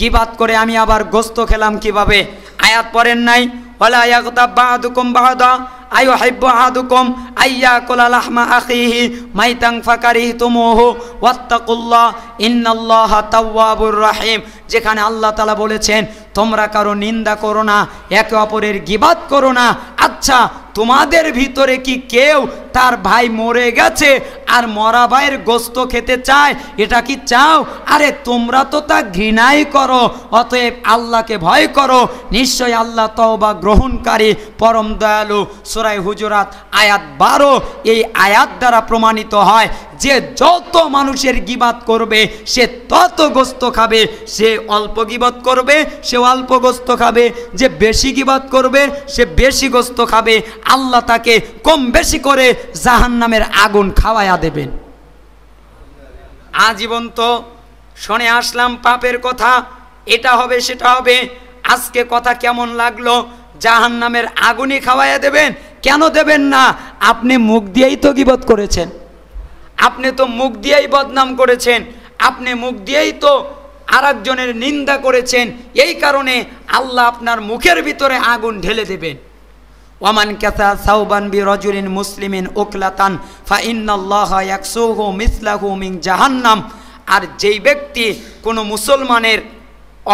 গিবাত করে আমি আবার গোস্ত খেলাম কিভাবে আয়াত পরেন নাই ওলা ইয়াগদা বাহাদুকুম বাহাদা আয়ো হাইব্য আহাদুকম আইয়া কোলালাহমা আখিহি মাইতাং ফাকারি তুমোহ ওয়াত্তাকুল্লাহ ইন্নাল্লাহ তাওয়াবুর রাহিম যেখানে আল্লাহ তালা বলেছেন তোমরা কারো নিন্দা করো না একে অপরের গিবাদ করো না আচ্ছা তোমাদের ভিতরে কি কেউ তার ভাই মরে গেছে আর মরা ভাইয়ের গোস্ত খেতে চায় এটা কি চাও আরে তোমরা তো তা ঘৃণাই করো অতএব আল্লাহকে ভয় করো নিশ্চয় আল্লাহ তওবা গ্রহণকারী পরম দয়ালু সুরাই হুজুরাত আয়াত বারো এই আয়াত দ্বারা প্রমাণিত হয় যে যত মানুষের গিবাত করবে সে তত গোস্ত খাবে সে অল্প গিবাদ করবে সে অল্প গোস্ত খাবে যে বেশি গিবাদ করবে সে বেশি গোস্ত খাবে আল্লাহ তাকে কম বেশি করে জাহান নামের আগুন খাওয়াইয়া দেবেন আজীবন তো শুনে আসলাম পাপের কথা এটা হবে সেটা হবে আজকে কথা কেমন লাগলো জাহান নামের আগুনই খাওয়াইয়া দেবেন কেন দেবেন না আপনি মুখ দিয়েই তো গিবত করেছেন আপনি তো মুখ দিয়েই বদনাম করেছেন আপনি মুখ দিয়েই তো একজনের নিন্দা করেছেন এই কারণে আল্লাহ আপনার মুখের ভিতরে আগুন ঢেলে দেবেন ওয়ামান ক্যাসা সাউবান বি রজুলিন মুসলিমিন ওকলাতান ফা ইন্নাল্লাহ ইয়াকসুহু মিসলাহু মিন জাহান্নাম আর যেই ব্যক্তি কোনো মুসলমানের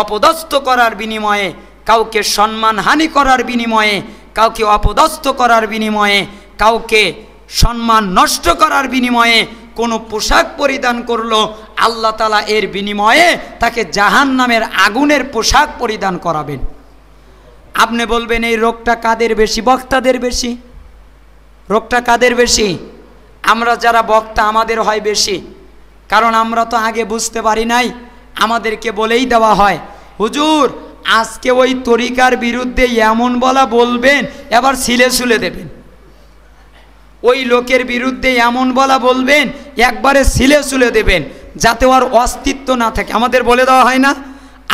অপদস্থ করার বিনিময়ে কাউকে সম্মানহানি করার বিনিময়ে কাউকে অপদস্থ করার বিনিময়ে কাউকে সম্মান নষ্ট করার বিনিময়ে কোনো পোশাক পরিধান করলো আল্লাহ এর বিনিময়ে তাকে জাহান নামের আগুনের পোশাক পরিধান করাবেন আপনি বলবেন এই রোগটা কাদের বেশি বক্তাদের বেশি রোগটা কাদের বেশি আমরা যারা বক্তা আমাদের হয় বেশি কারণ আমরা তো আগে বুঝতে পারি নাই আমাদেরকে বলেই দেওয়া হয় হুজুর আজকে ওই তরিকার বিরুদ্ধে এমন বলা বলবেন এবার সিলে সুলে দেবেন ওই লোকের বিরুদ্ধে এমন বলা বলবেন একবারে সিলে সুলে দেবেন যাতে ওর অস্তিত্ব না থাকে আমাদের বলে দেওয়া হয় না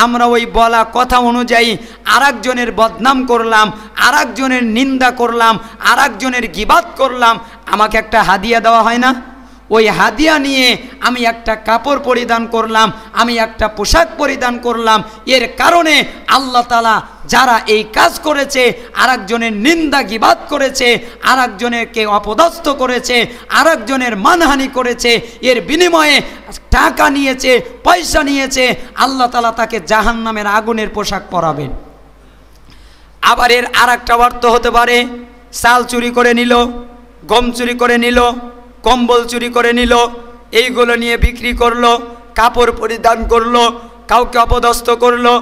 আমরা ওই বলা কথা অনুযায়ী আর একজনের বদনাম করলাম আর একজনের নিন্দা করলাম আর একজনের গিবাদ করলাম আমাকে একটা হাদিয়া দেওয়া হয় না ওই হাদিয়া নিয়ে আমি একটা কাপড় পরিধান করলাম আমি একটা পোশাক পরিধান করলাম এর কারণে আল্লাহ তালা যারা এই কাজ করেছে আর একজনের নিন্দা গিবাদ করেছে আর একজনেরকে অপদস্থ করেছে আর একজনের মানহানি করেছে এর বিনিময়ে টাকা নিয়েছে পয়সা নিয়েছে আল্লাহ তালা তাকে জাহান নামের আগুনের পোশাক পরাবেন আবার এর আর একটা অর্থ হতে পারে চাল চুরি করে নিল গম চুরি করে নিল কম্বল চুরি করে নিল এইগুলো নিয়ে বিক্রি করলো কাপড় পরিধান করলো কাউকে অপদস্থ করলো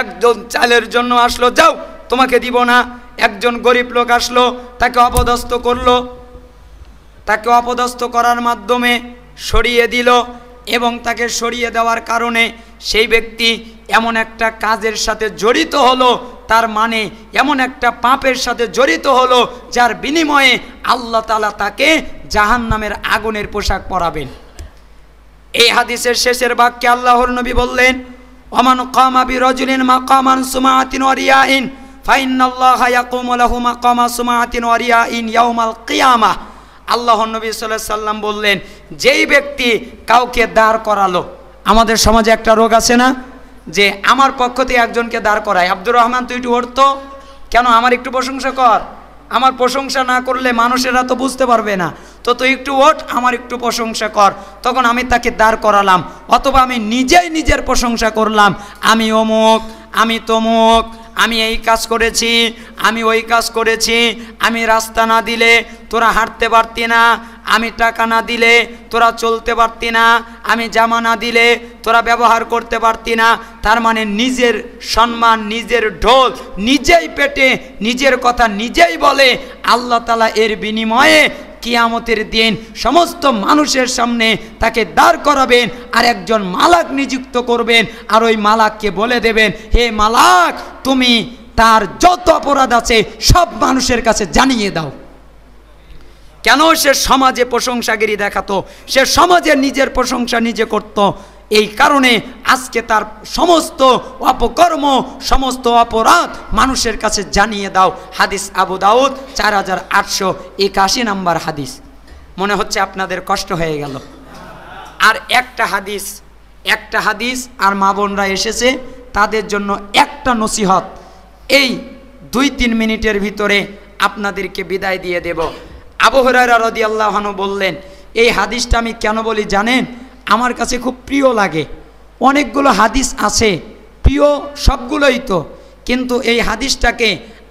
একজন চালের জন্য আসলো যাও তোমাকে দিব না একজন গরিব লোক আসলো তাকে অপদস্থ করলো তাকে অপদস্থ করার মাধ্যমে সরিয়ে দিল এবং তাকে সরিয়ে দেওয়ার কারণে সেই ব্যক্তি এমন একটা কাজের সাথে জড়িত হলো তার মানে এমন একটা পাপের সাথে জড়িত হলো যার বিনিময়ে আল্লাহ তালা তাকে জাহান নামের আগুনের পোশাক পরাবেন এই হাদিসের শেষের বাক্যে আল্লাহর নবী বললেন অমান কামাবি রজুলিন মা কামান সুমাতিন অরিয়াইন ফাইন্নাল্লাহ ইয়াকুমু লাহু মা কামা সুমাতিন ইন ইয়াউমাল কিয়ামা আল্লাহ নবী সাল্লাহ সাল্লাম বললেন যেই ব্যক্তি কাউকে দাঁড় করালো আমাদের সমাজে একটা রোগ আছে না যে আমার পক্ষ থেকে একজনকে দাঁড় করায় আব্দুর রহমান তুই একটু ওর তো কেন আমার একটু প্রশংসা কর আমার প্রশংসা না করলে মানুষেরা তো বুঝতে পারবে না তো তুই একটু ওঠ আমার একটু প্রশংসা কর তখন আমি তাকে দাঁড় করালাম অথবা আমি নিজেই নিজের প্রশংসা করলাম আমি অমুক আমি তমুক আমি এই কাজ করেছি আমি ওই কাজ করেছি আমি রাস্তা না দিলে তোরা হাঁটতে পারতি না আমি টাকা না দিলে তোরা চলতে পারতি না আমি জামা না দিলে তোরা ব্যবহার করতে পারতি না তার মানে নিজের সম্মান নিজের ঢোল নিজেই পেটে নিজের কথা নিজেই বলে আল্লাহ তালা এর বিনিময়ে কিয়ামতের দিন সমস্ত মানুষের সামনে তাকে দাঁড় করাবেন আর একজন মালাক নিযুক্ত করবেন আর ওই মালাককে বলে দেবেন হে মালাক তুমি তার যত অপরাধ আছে সব মানুষের কাছে জানিয়ে দাও কেন সে সমাজে প্রশংসাগিরি দেখাতো সে সমাজে নিজের প্রশংসা নিজে করত এই কারণে আজকে তার সমস্ত অপকর্ম সমস্ত অপরাধ মানুষের কাছে জানিয়ে দাও হাদিস আবু দাউদ চার হাজার আটশো একাশি নাম্বার হাদিস মনে হচ্ছে আপনাদের কষ্ট হয়ে গেল আর একটা হাদিস একটা হাদিস আর মা বোনরা এসেছে তাদের জন্য একটা নসিহত এই দুই তিন মিনিটের ভিতরে আপনাদেরকে বিদায় দিয়ে দেব আবহরারা রদি আল্লাহন বললেন এই হাদিসটা আমি কেন বলি জানেন আমার কাছে খুব প্রিয় লাগে অনেকগুলো হাদিস আছে প্রিয় সবগুলোই তো কিন্তু এই হাদিসটাকে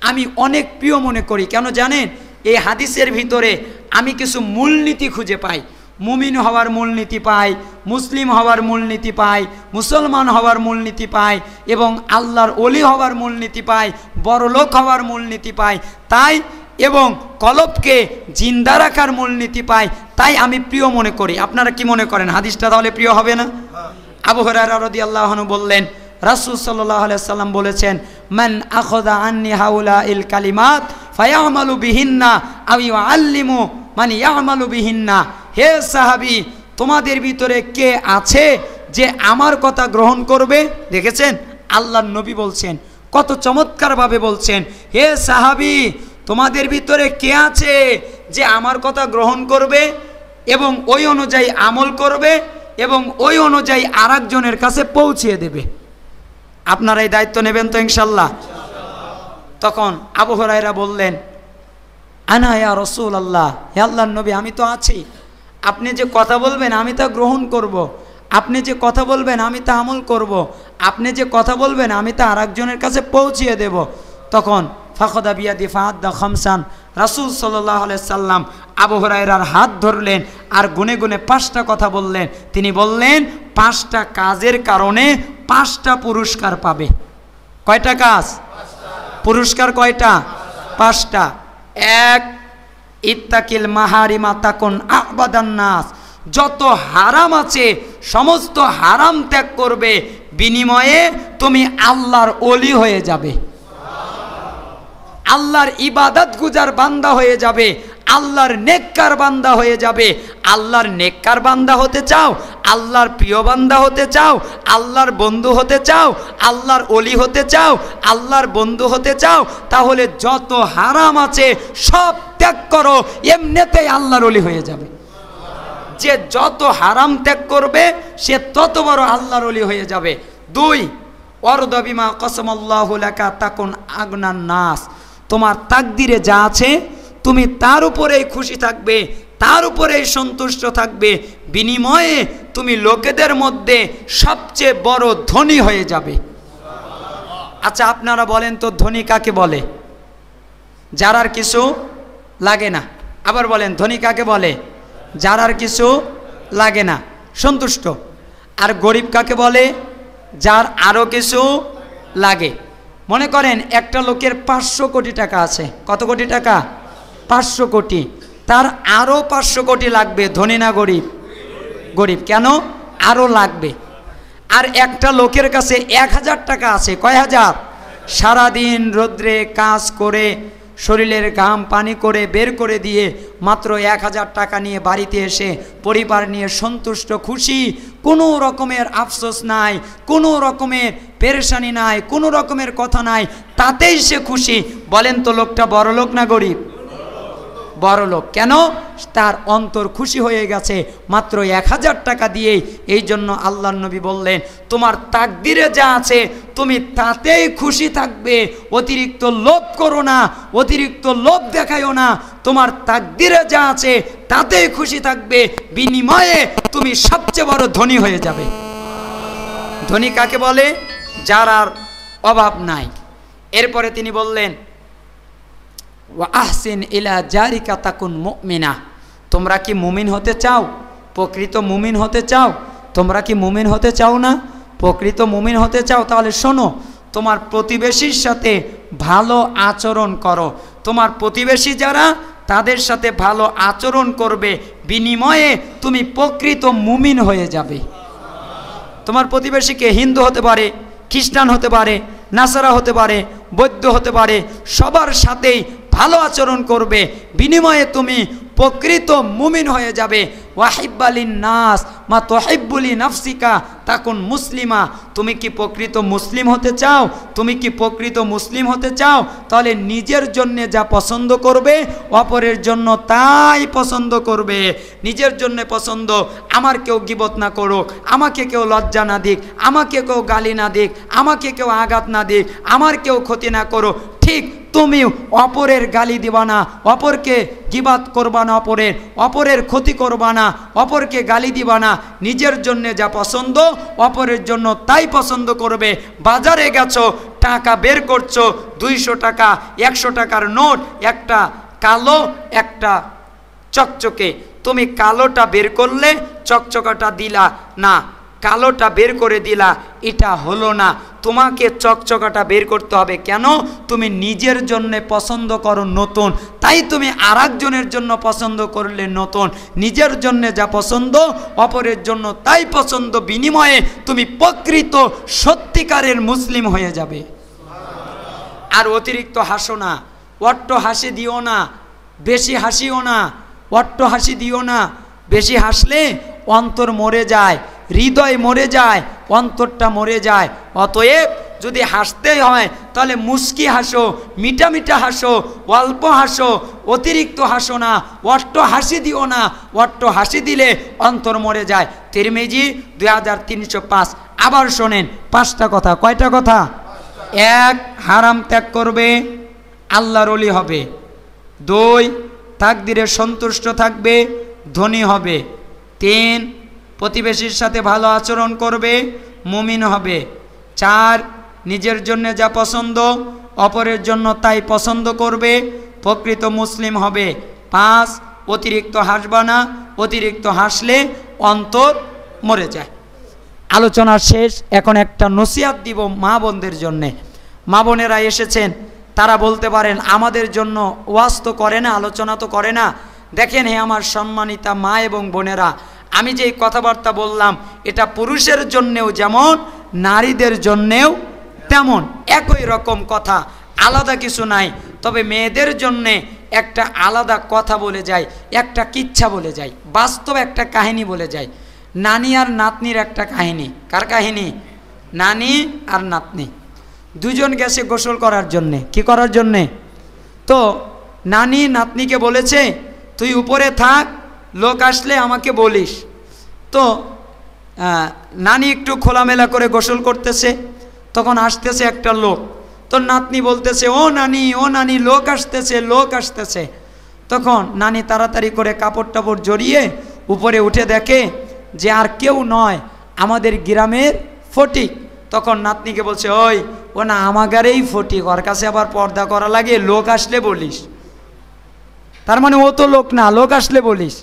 আমি অনেক প্রিয় মনে করি কেন জানেন এই হাদিসের ভিতরে আমি কিছু মূলনীতি খুঁজে পাই মুমিন হওয়ার মূলনীতি পাই মুসলিম হওয়ার মূলনীতি পাই মুসলমান হওয়ার মূলনীতি পাই এবং আল্লাহর অলি হওয়ার মূলনীতি পাই বড়লোক হওয়ার মূলনীতি পাই তাই এবং কলবকে জিন্দা রাখার মূলনীতি পায় তাই আমি প্রিয় মনে করি আপনারা কি মনে করেন হাদিসটা তাহলে প্রিয় হবে না আবু হরারদি আল্লাহনু বললেন রাসুল সাল্লাহ সাল্লাম বলেছেন মান আখদা আন্নি হাউলা ইল কালিমাত ফায়ামালু বিহিন্না আমি আল্লিমু মানে ইয়ামালু বিহিন্না হে সাহাবি তোমাদের ভিতরে কে আছে যে আমার কথা গ্রহণ করবে দেখেছেন আল্লাহ নবী বলছেন কত চমৎকারভাবে বলছেন হে সাহাবি তোমাদের ভিতরে কে আছে যে আমার কথা গ্রহণ করবে এবং ওই অনুযায়ী আমল করবে এবং ওই অনুযায়ী আর একজনের কাছে পৌঁছিয়ে দেবে আপনারা এই দায়িত্ব নেবেন তো ইনশাল্লাহ তখন আবু হরাইরা বললেন আনা ইয়া রসুল আল্লাহ হে আল্লাহ নবী আমি তো আছি আপনি যে কথা বলবেন আমি তা গ্রহণ করব। আপনি যে কথা বলবেন আমি তা আমল করব। আপনি যে কথা বলবেন আমি তা আর কাছে পৌঁছিয়ে দেব তখন ফখদ আবিয়াদি ফাহাদ্দা খমসান রাসুল সাল্লাহ সাল্লাম আবু হরাইরার হাত ধরলেন আর গুনে গুনে পাঁচটা কথা বললেন তিনি বললেন পাঁচটা কাজের কারণে পাঁচটা পুরস্কার পাবে কয়টা কাজ পুরস্কার কয়টা পাঁচটা এক ইত্তাকিল মাহারিমা তাকুন আবাদান্নাস যত হারাম আছে সমস্ত হারাম ত্যাগ করবে বিনিময়ে তুমি আল্লাহর অলি হয়ে যাবে আল্লাহর ইবাদত গুজার বান্দা হয়ে যাবে আল্লাহর নেককার বান্দা হয়ে যাবে আল্লাহর নেককার বান্দা হতে চাও আল্লাহর প্রিয় বান্দা হতে চাও আল্লাহর বন্ধু হতে চাও আল্লাহর অলি হতে চাও আল্লাহর বন্ধু হতে চাও তাহলে যত হারাম আছে সব ত্যাগ করো এমনিতেই আল্লাহর অলি হয়ে যাবে যে যত হারাম ত্যাগ করবে সে তত বড় আল্লাহর অলি হয়ে যাবে দুই অর্দবিমা কসমল্লাহুলাকা তাকুন আগনার নাস তোমার তাকদিরে যা আছে তুমি তার উপরেই খুশি থাকবে তার উপরেই সন্তুষ্ট থাকবে বিনিময়ে তুমি লোকেদের মধ্যে সবচেয়ে বড় ধনী হয়ে যাবে আচ্ছা আপনারা বলেন তো ধনী কাকে বলে যার আর কিছু লাগে না আবার বলেন ধনী কাকে বলে যার আর কিছু লাগে না সন্তুষ্ট আর গরিব কাকে বলে যার আরও কিছু লাগে মনে করেন একটা লোকের পাঁচশো কোটি টাকা আছে কত কোটি টাকা পাঁচশো কোটি তার আরও পাঁচশো কোটি লাগবে ধনী না গরিব গরিব কেন আরও লাগবে আর একটা লোকের কাছে এক হাজার টাকা আছে কয় হাজার সারাদিন রোদ্রে কাজ করে শরীরের ঘাম পানি করে বের করে দিয়ে মাত্র এক হাজার টাকা নিয়ে বাড়িতে এসে পরিবার নিয়ে সন্তুষ্ট খুশি কোনো রকমের আফসোস নাই কোনো রকমের পেরেশানি নাই কোনো রকমের কথা নাই তাতেই সে খুশি বলেন তো লোকটা বড় লোক না গরিব বড় লোক কেন তার অন্তর খুশি হয়ে গেছে মাত্র এক হাজার টাকা দিয়েই এই জন্য আল্লাহ নবী বললেন তোমার তাকদিরে যা আছে তুমি তাতেই খুশি থাকবে অতিরিক্ত লোভ করো না অতিরিক্ত লোভ দেখাইও না তোমার তাকদিরে যা আছে তাতেই খুশি থাকবে বিনিময়ে তুমি সবচেয়ে বড় ধনী হয়ে যাবে ধনী কাকে বলে যার আর অভাব নাই এরপরে তিনি বললেন আহসিন ইলা জারিকা তাকুন মুমিনা তোমরা কি মুমিন হতে চাও প্রকৃত মুমিন হতে চাও তোমরা কি মুমিন হতে চাও না প্রকৃত মুমিন হতে চাও তাহলে শোনো তোমার প্রতিবেশীর সাথে ভালো আচরণ করো তোমার প্রতিবেশী যারা তাদের সাথে ভালো আচরণ করবে বিনিময়ে তুমি প্রকৃত মুমিন হয়ে যাবে তোমার প্রতিবেশীকে হিন্দু হতে পারে খ্রিস্টান হতে পারে নাসারা হতে পারে বৈদ্য হতে পারে সবার সাথেই ভালো আচরণ করবে বিনিময়ে তুমি প্রকৃত মুমিন হয়ে যাবে ওয়াহিব্বালিন নাস মা তোহিব্বুলি নাফসিকা তাকুন মুসলিমা তুমি কি প্রকৃত মুসলিম হতে চাও তুমি কি প্রকৃত মুসলিম হতে চাও তাহলে নিজের জন্য যা পছন্দ করবে অপরের জন্য তাই পছন্দ করবে নিজের জন্য পছন্দ আমার কেউ গিবত না করুক আমাকে কেউ লজ্জা না দিক আমাকে কেউ গালি না দিক আমাকে কেউ আঘাত না দিক আমার কেউ ক্ষতি না করো ঠিক তুমি অপরের গালি দিবা না অপরকে গিবাত করবা না অপরের অপরের ক্ষতি করবা না অপরকে গালি দিবা না নিজের জন্য যা পছন্দ অপরের জন্য তাই পছন্দ করবে বাজারে গেছো টাকা বের করছো দুইশো টাকা একশো টাকার নোট একটা কালো একটা চকচকে তুমি কালোটা বের করলে চকচকাটা দিলা না কালোটা বের করে দিলা এটা হলো না তোমাকে চকচকাটা বের করতে হবে কেন তুমি নিজের জন্য পছন্দ করো নতুন তাই তুমি আর একজনের জন্য পছন্দ করলে নতুন নিজের জন্য যা পছন্দ অপরের জন্য তাই পছন্দ বিনিময়ে তুমি প্রকৃত সত্যিকারের মুসলিম হয়ে যাবে আর অতিরিক্ত হাসো না অট্ট হাসি দিও না বেশি হাসিও না অট্ট হাসি দিও না বেশি হাসলে অন্তর মরে যায় হৃদয় মরে যায় অন্তরটা মরে যায় অতএব যদি হাসতেই হয় তাহলে মুস্কি হাসো মিটা মিটা হাসো অল্প হাসো অতিরিক্ত হাসো না অট্ট হাসি দিও না অট্ট হাসি দিলে অন্তর মরে যায় তিরমেজি দুই আবার শোনেন পাঁচটা কথা কয়টা কথা এক হারাম ত্যাগ করবে আল্লাহর অলি হবে দুই তাকদিরে সন্তুষ্ট থাকবে ধনী হবে তিন প্রতিবেশীর সাথে ভালো আচরণ করবে মুমিন হবে চার নিজের জন্য যা পছন্দ অপরের জন্য তাই পছন্দ করবে প্রকৃত মুসলিম হবে পাঁচ অতিরিক্ত হাসবা না অতিরিক্ত হাসলে অন্তর মরে যায় আলোচনা শেষ এখন একটা নসিহাত দিব মা বোনদের জন্যে মা বোনেরা এসেছেন তারা বলতে পারেন আমাদের জন্য ওয়াস্ত তো করে না আলোচনা তো করে না দেখেন হে আমার সম্মানিতা মা এবং বোনেরা আমি যে কথাবার্তা বললাম এটা পুরুষের জন্যেও যেমন নারীদের জন্যেও তেমন একই রকম কথা আলাদা কিছু নাই তবে মেয়েদের জন্যে একটা আলাদা কথা বলে যায় একটা কিচ্ছা বলে যায় বাস্তব একটা কাহিনী বলে যায় নানি আর নাতনির একটা কাহিনী কার কাহিনী নানি আর নাতনি দুজন গেছে গোসল করার জন্যে কি করার জন্যে তো নানি নাতনিকে বলেছে তুই উপরে থাক লোক আসলে আমাকে বলিস তো নানি একটু খোলামেলা করে গোসল করতেছে তখন আসতেছে একটা লোক তো নাতনি বলতেছে ও নানি ও নানি লোক আসতেছে লোক আসতেছে তখন নানি তাড়াতাড়ি করে কাপড় টাপড় জড়িয়ে উপরে উঠে দেখে যে আর কেউ নয় আমাদের গ্রামের ফটিক তখন নাতনিকে বলছে ওই ও না আমাগারেই ফটিক ওর কাছে আবার পর্দা করা লাগে লোক আসলে বলিস তার মানে ও তো লোক না লোক আসলে বলিস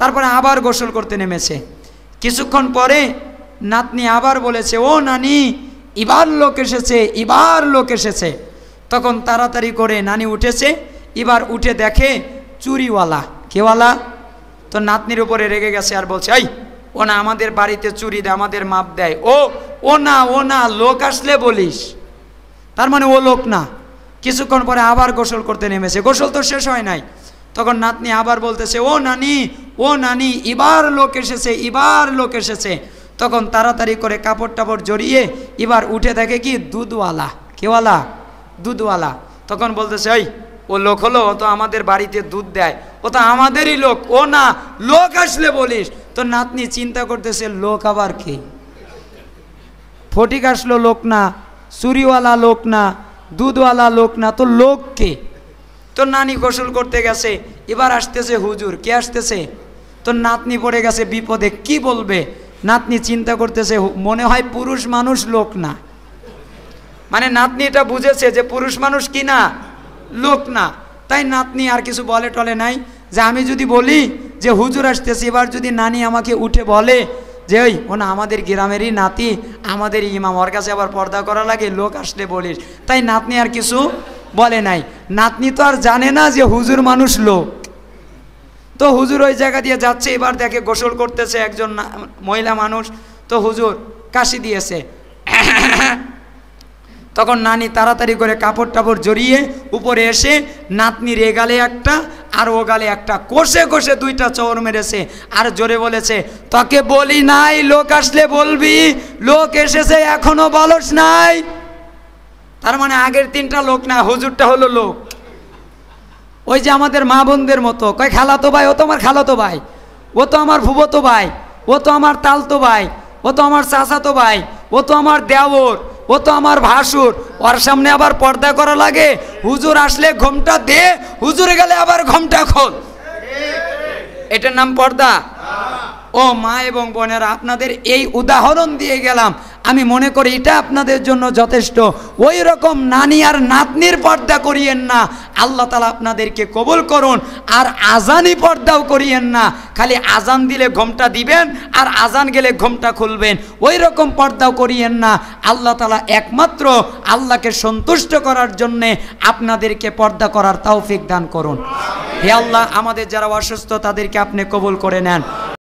তারপরে আবার গোসল করতে নেমেছে কিছুক্ষণ পরে নাতনি আবার বলেছে ও নানি ইবার লোক এসেছে ইবার লোক এসেছে তখন তাড়াতাড়ি করে নানি উঠেছে এবার উঠে দেখে চুরিওয়ালা কেওয়ালা তো নাতনির উপরে রেগে গেছে আর বলছে এই ও না আমাদের বাড়িতে চুরি দেয় আমাদের মাপ দেয় ও ও না ও না লোক আসলে বলিস তার মানে ও লোক না কিছুক্ষণ পরে আবার গোসল করতে নেমেছে গোসল তো শেষ হয় নাই তখন নাতনি আবার বলতেছে ও নানি ও নানি এবার লোক এসেছে এবার লোক এসেছে তখন তাড়াতাড়ি করে কাপড় টাপড় জড়িয়ে এবার উঠে থাকে কি দুধওয়ালা কেওয়ালা দুধওয়ালা তখন বলতেছে ওই ও লোক হলো ও তো আমাদের বাড়িতে দুধ দেয় ও তো আমাদেরই লোক ও না লোক আসলে বলিস তো নাতনি চিন্তা করতেছে লোক আবার কে ফটিক আসলো লোক না চুরিওয়ালা লোক না দুধওয়ালা লোক না তো লোক কে তোর নানি গোসল করতে গেছে এবার আসতেছে হুজুর কে আসতেছে তোর নাতনি পড়ে গেছে বিপদে কি বলবে নাতনি চিন্তা করতেছে মনে হয় পুরুষ মানুষ লোক না মানে নাতনি এটা বুঝেছে যে পুরুষ মানুষ কি না লোক না তাই নাতনি আর কিছু বলে টলে নাই যে আমি যদি বলি যে হুজুর আসতেছে এবার যদি নানি আমাকে উঠে বলে যে ওই ও না আমাদের গ্রামেরই নাতি আমাদের ইমাম ওর কাছে আবার পর্দা করা লাগে লোক আসলে বলিস তাই নাতনি আর কিছু বলে নাই নাতনি তো আর জানে না যে হুজুর মানুষ লোক তো হুজুর ওই জায়গা দিয়ে যাচ্ছে এবার দেখে গোসল করতেছে একজন মহিলা মানুষ তো হুজুর কাশি দিয়েছে তখন নানি তাড়াতাড়ি করে কাপড় টাপড় জড়িয়ে উপরে এসে নাতনির এ গালে একটা আর ও গালে একটা কষে কষে দুইটা চোর মেরেছে আর জোরে বলেছে তাকে বলি নাই লোক আসলে বলবি লোক এসেছে এখনো বলস নাই তার মানে আগের তিনটা লোক না হুজুরটা হলো লোক ওই যে আমাদের মা বোনদের মতো কয় খালাতো ভাই ও তো আমার খালাতো ভাই ও তো আমার ভুবতো ভাই ও তো আমার তালতো ভাই ও তো আমার তো ভাই ও তো আমার দেওর ও তো আমার ভাসুর ওর সামনে আবার পর্দা করা লাগে হুজুর আসলে ঘোমটা দে হুজুরে গেলে আবার ঘোমটা খোল এটার নাম পর্দা ও মা এবং বোনেরা আপনাদের এই উদাহরণ দিয়ে গেলাম আমি মনে করি এটা আপনাদের জন্য যথেষ্ট ওই রকম নানি আর নাতনির পর্দা করিয়েন না আল্লাহ তালা আপনাদেরকে কবুল করুন আর আজানি পর্দাও করিয়েন না খালি আজান দিলে ঘোমটা দিবেন আর আজান গেলে ঘোমটা খুলবেন ওই রকম পর্দাও করিয়েন না আল্লাহ তালা একমাত্র আল্লাহকে সন্তুষ্ট করার জন্যে আপনাদেরকে পর্দা করার তাওফিক দান করুন হে আল্লাহ আমাদের যারা অসুস্থ তাদেরকে আপনি কবুল করে নেন